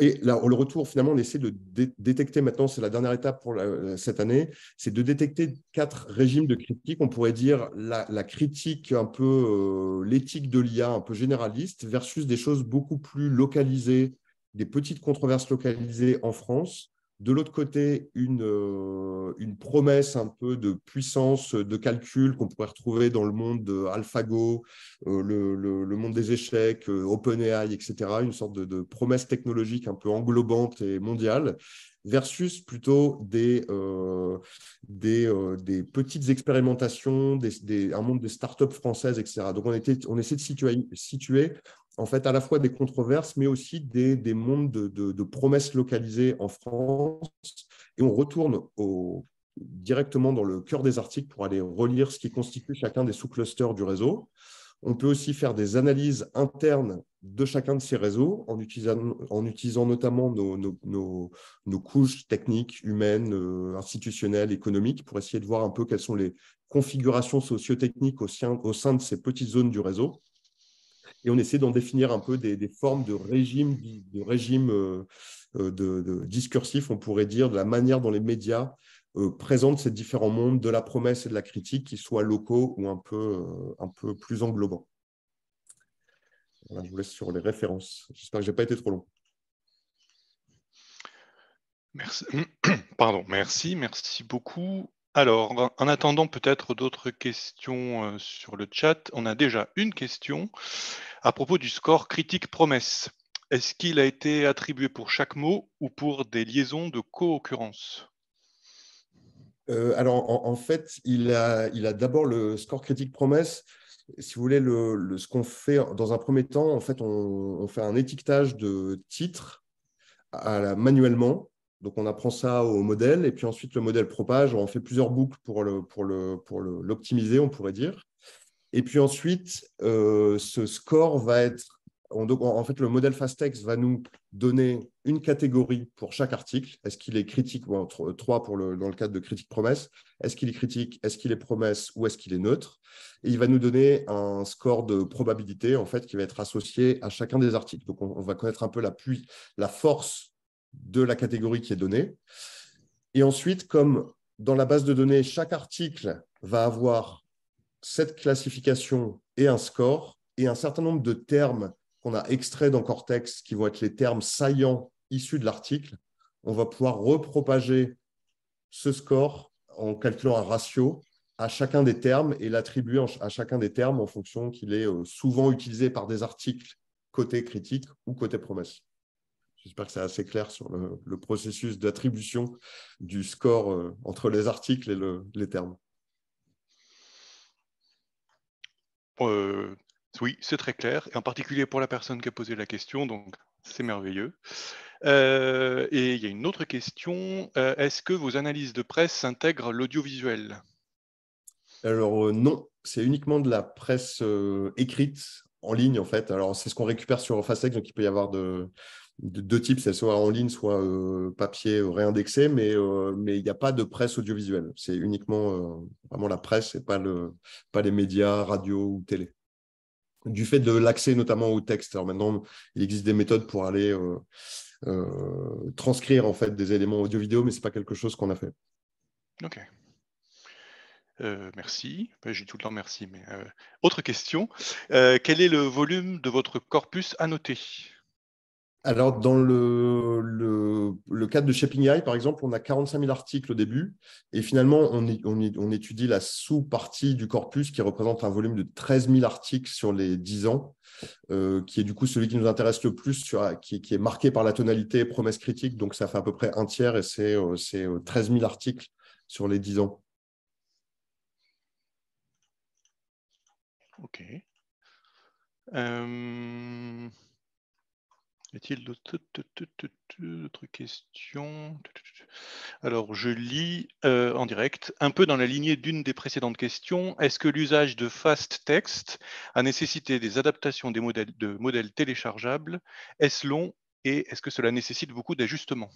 et là, le retour, finalement, on essaie de détecter maintenant, c'est la dernière étape pour cette année, c'est de détecter quatre régimes de critique. On pourrait dire la, critique un peu, euh, l'éthique de l'IA un peu généraliste versus des choses beaucoup plus localisées, des petites controverses localisées en France de l'autre côté euh, une, promesse un peu de puissance de calcul qu'on pourrait retrouver dans le monde de AlphaGo, euh, le, monde des échecs, euh, OpenAI, etc., une sorte de, promesse technologique un peu englobante et mondiale, versus plutôt des, petites expérimentations, un monde des startups françaises, etc. Donc on, était, on essaie de situer en fait à la fois des controverses, mais aussi des, mondes de, promesses localisées en France. Et on retourne directement dans le cœur des articles pour aller relire ce qui constitue chacun des sous-clusters du réseau. On peut aussi faire des analyses internes de chacun de ces réseaux en utilisant, notamment nos, couches techniques, humaines, euh, institutionnelles, économiques, pour essayer de voir un peu quelles sont les configurations socio-techniques au sein de ces petites zones du réseau et on essaie d'en définir un peu des, formes de régime, de régime euh, euh, de, discursif, on pourrait dire, de la manière dont les médias euh, présentent ces différents mondes de la promesse et de la critique, qu'ils soient locaux ou un peu, un peu plus englobants. Voilà, je vous laisse sur les références. J'espère que je n'ai pas été trop long. Merci. Pardon, merci, merci beaucoup. Alors, en attendant peut-être d'autres questions euh, sur le chat, on a déjà une question à propos du score critique promesse. Est-ce qu'il a été attribué pour chaque mot ou pour des liaisons de co-occurrence euh, Alors, en, fait, il a, d'abord le score critique promesse. Si vous voulez, ce qu'on fait dans un premier temps, en fait, on, fait un étiquetage de titres manuellement donc, on apprend ça au modèle, et puis ensuite, le modèle propage, on fait plusieurs boucles pour l'optimiser, le, pour le, pour le, on pourrait dire. Et puis ensuite, euh, ce score va être. en fait, le modèle Fastex va nous donner une catégorie pour chaque article. Est-ce qu'il est critique entre Trois pour le, dans le cadre de critique promesse. Est-ce qu'il est critique Est-ce qu'il est promesse Ou est-ce qu'il est neutre Et il va nous donner un score de probabilité en fait, qui va être associé à chacun des articles. Donc, on, va connaître un peu la, la force de la catégorie qui est donnée. Et ensuite, comme dans la base de données, chaque article va avoir cette classification et un score et un certain nombre de termes qu'on a extraits dans Cortex qui vont être les termes saillants issus de l'article, on va pouvoir repropager ce score en calculant un ratio à chacun des termes et l'attribuer à chacun des termes en fonction qu'il est euh, souvent utilisé par des articles côté critique ou côté promesse. J'espère que c'est assez clair sur le, processus d'attribution du score euh, entre les articles et les termes. Euh, oui, c'est très clair, et en particulier pour la personne qui a posé la question, donc c'est merveilleux. Euh, et il y a une autre question, est-ce que vos analyses de presse intègrent l'audiovisuel Alors non, c'est uniquement de la presse écrite en ligne en fait. Alors c'est ce qu'on récupère sur FastEx, donc il peut y avoir de, deux types, c'est soit en ligne, soit euh, papier euh, réindexé, euh, mais il n'y a pas de presse audiovisuelle. C'est uniquement vraiment la presse et pas, les médias, radio ou télé. Du fait de l'accès notamment au texte. Alors maintenant, il existe des méthodes pour aller transcrire en fait des éléments audio mais ce n'est pas quelque chose qu'on a fait. Ok. merci. Bah, j'ai tout le temps merci. Mais autre question. quel est le volume de votre corpus annoté alors, dans le, cadre de Shaping AI, par exemple, on a 45 000 articles au début. Et finalement, on, étudie la sous-partie du corpus qui représente un volume de 13 000 articles sur les 10 ans, euh, qui est du coup celui qui nous intéresse le plus, qui, est marqué par la tonalité promesse critique. Donc, ça fait à peu près un tiers et c'est 13 euh, 000 euh, articles sur les 10 ans. OK. Y a-t-il d'autres questions Alors, je lis euh, en direct, un peu dans la lignée d'une des précédentes questions. Est-ce que l'usage de fast text a nécessité des adaptations des de modèles téléchargeables Est-ce long et est-ce que cela nécessite beaucoup d'ajustements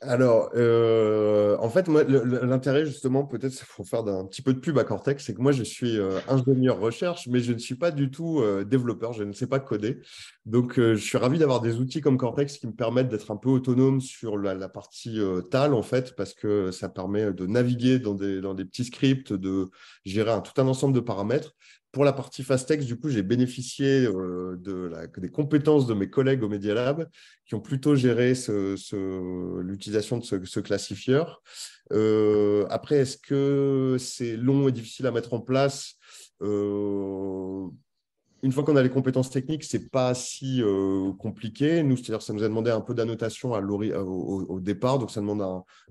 alors, euh, en fait, moi, l'intérêt, justement, peut-être, c'est pour faire un petit peu de pub à Cortex, c'est que moi, je suis euh, ingénieur recherche, mais je ne suis pas du tout euh, développeur, je ne sais pas coder. Donc, je suis ravi d'avoir des outils comme Cortex qui me permettent d'être un peu autonome sur la, partie TAL, en fait, parce que ça permet de naviguer dans des, dans des petits scripts, de gérer tout un ensemble de paramètres pour la partie Fastex, du coup, j'ai bénéficié euh, de des compétences de mes collègues au Media Lab qui ont plutôt géré l'utilisation de ce, ce classifieur. Euh, après, est-ce que c'est long et difficile à mettre en place euh, une fois qu'on a les compétences techniques, ce n'est pas si compliqué. Nous, c'est-à-dire, ça nous a demandé un peu d'annotation à au, au, départ, donc ça demande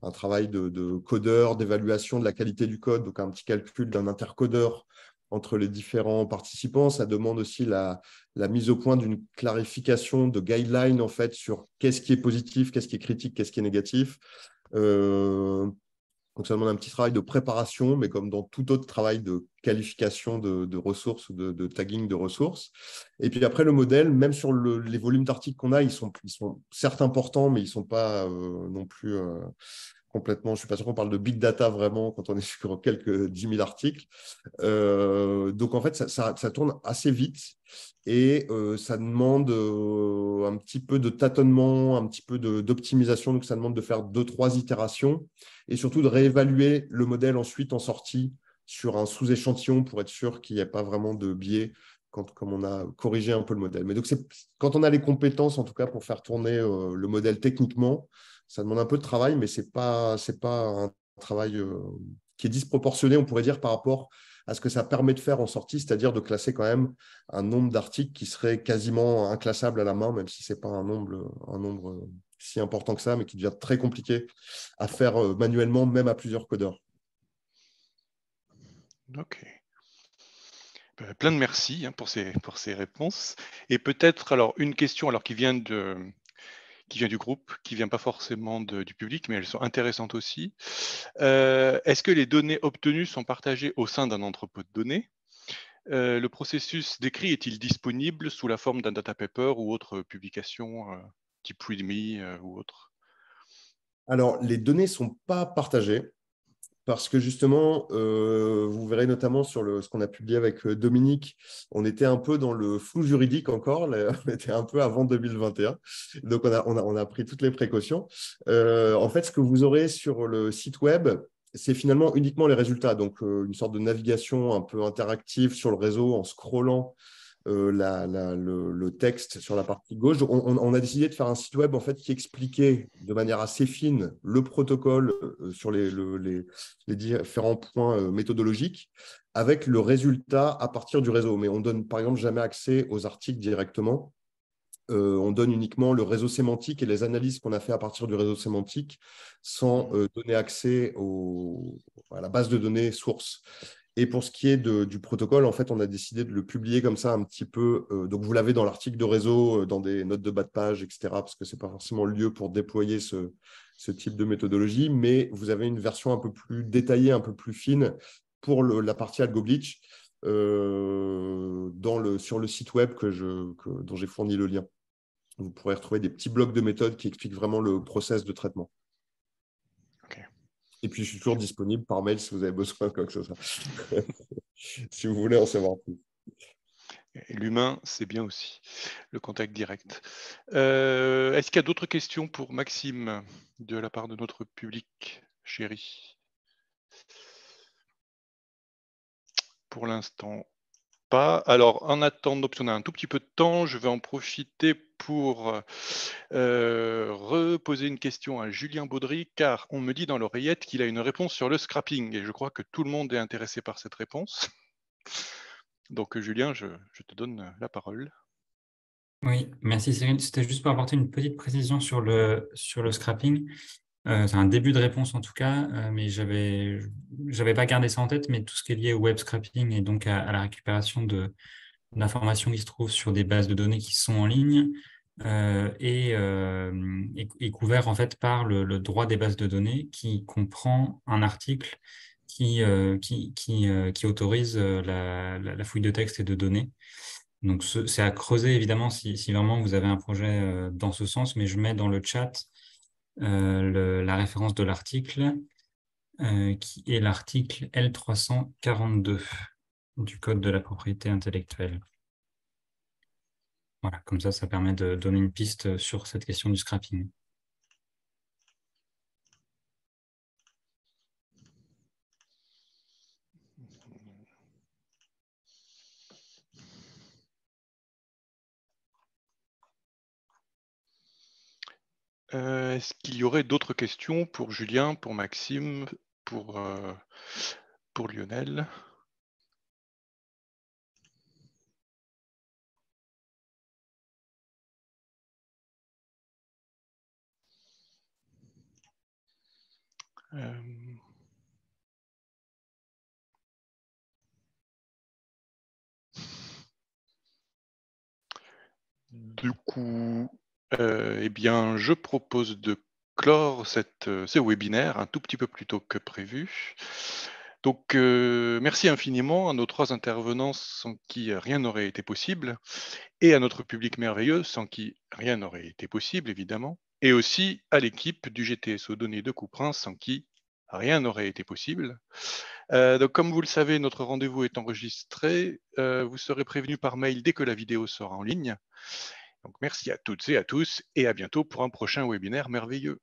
un, travail de codeur, d'évaluation de la qualité du code, donc un petit calcul d'un intercodeur entre les différents participants. Ça demande aussi la, mise au point d'une clarification de guidelines en fait sur qu'est-ce qui est positif, qu'est-ce qui est critique, qu'est-ce qui est négatif. Euh, donc ça demande un petit travail de préparation, mais comme dans tout autre travail de qualification de, ressources de, tagging de ressources. Et puis après, le modèle, même sur les volumes d'articles qu'on a, ils sont, certes importants, mais ils ne sont pas euh, non plus euh, complètement. Je ne suis pas sûr qu'on parle de big data vraiment quand on est sur quelques 10 000 articles. Euh, donc, en fait, ça, tourne assez vite et euh, ça demande euh, un petit peu de tâtonnement, un petit peu d'optimisation. Donc, ça demande de faire deux, trois itérations et surtout de réévaluer le modèle ensuite en sortie sur un sous-échantillon pour être sûr qu'il n'y a pas vraiment de biais quand, comme on a corrigé un peu le modèle. Mais donc, quand on a les compétences, en tout cas, pour faire tourner le modèle techniquement, ça demande un peu de travail, mais ce n'est pas, pas un travail euh, qui est disproportionné, on pourrait dire, par rapport à ce que ça permet de faire en sortie, c'est-à-dire de classer quand même un nombre d'articles qui serait quasiment inclassable à la main, même si ce n'est pas un nombre, un nombre euh, si important que ça, mais qui devient très compliqué à faire euh, manuellement, même à plusieurs codeurs. Ok. Ben, plein de merci hein, pour, ces, pour ces réponses. Et peut-être alors une question alors qui vient de, qui vient du groupe, qui ne vient pas forcément du public, mais elles sont intéressantes aussi. Euh, est-ce que les données obtenues sont partagées au sein d'un entrepôt de données euh, Le processus décrit est-il disponible sous la forme d'un data paper ou autre publication euh, type README ou autre Alors, les données ne sont pas partagées parce que justement, euh, vous verrez notamment sur le, ce qu'on a publié avec euh, Dominique, on était un peu dans le flou juridique encore, on était un peu avant 2021, donc on a, pris toutes les précautions. Euh, en fait, ce que vous aurez sur le site web, c'est finalement uniquement les résultats, donc une sorte de navigation un peu interactive sur le réseau en scrollant euh, le, texte sur la partie gauche. On, a décidé de faire un site web en fait, qui expliquait de manière assez fine le protocole euh, sur les, différents points euh, méthodologiques avec le résultat à partir du réseau. Mais on donne par exemple jamais accès aux articles directement. on donne uniquement le réseau sémantique et les analyses qu'on a fait à partir du réseau sémantique sans mmh. donner accès à la base de données source. Et pour ce qui est du protocole, en fait, on a décidé de le publier comme ça un petit peu. Euh, donc, vous l'avez dans l'article de réseau, euh, dans des notes de bas de page, etc., parce que ce n'est pas forcément le lieu pour déployer ce, type de méthodologie, mais vous avez une version un peu plus détaillée, un peu plus fine pour la partie AlgoBleach euh, sur le site web que dont j'ai fourni le lien. Vous pourrez retrouver des petits blocs de méthodes qui expliquent vraiment le process de traitement. Et puis, je suis toujours disponible par mail si vous avez besoin de quoi que ce soit. si vous voulez en savoir plus. L'humain, c'est bien aussi, le contact direct. Euh, est-ce qu'il y a d'autres questions pour Maxime de la part de notre public, chéri Pour l'instant, alors, en attendant, on a un tout petit peu de temps, je vais en profiter pour euh, reposer une question à Julien Baudry, car on me dit dans l'oreillette qu'il a une réponse sur le scrapping, et je crois que tout le monde est intéressé par cette réponse. Donc, Julien, je, te donne la parole. Oui, merci Cyril. C'était juste pour apporter une petite précision sur le, sur le scrapping. Euh, c'est un début de réponse en tout cas, euh, mais j'avais n'avais pas gardé ça en tête, mais tout ce qui est lié au web scrapping et donc à, la récupération de d'informations qui se trouvent sur des bases de données qui sont en ligne euh, et, euh, couvert en fait par le, droit des bases de données qui comprend un article qui, qui, qui, autorise la, fouille de texte et de données. Donc c'est à creuser évidemment si, vraiment vous avez un projet dans ce sens, mais je mets dans le chat euh, la référence de l'article, euh, qui est l'article L342 du Code de la propriété intellectuelle. Voilà, comme ça, ça permet de donner une piste sur cette question du scrapping. Euh, est-ce qu'il y aurait d'autres questions pour Julien, pour Maxime, pour, euh, Lionel euh, Du coup, euh, eh bien, je propose de clore cette, euh, ce webinaire un tout petit peu plus tôt que prévu. Donc, euh, merci infiniment à nos trois intervenants sans qui rien n'aurait été possible, et à notre public merveilleux sans qui rien n'aurait été possible, évidemment, et aussi à l'équipe du GTSO Données de Couperin sans qui rien n'aurait été possible. donc, comme vous le savez, notre rendez-vous est enregistré. vous serez prévenu par mail dès que la vidéo sera en ligne. Donc merci à toutes et à tous et à bientôt pour un prochain webinaire merveilleux.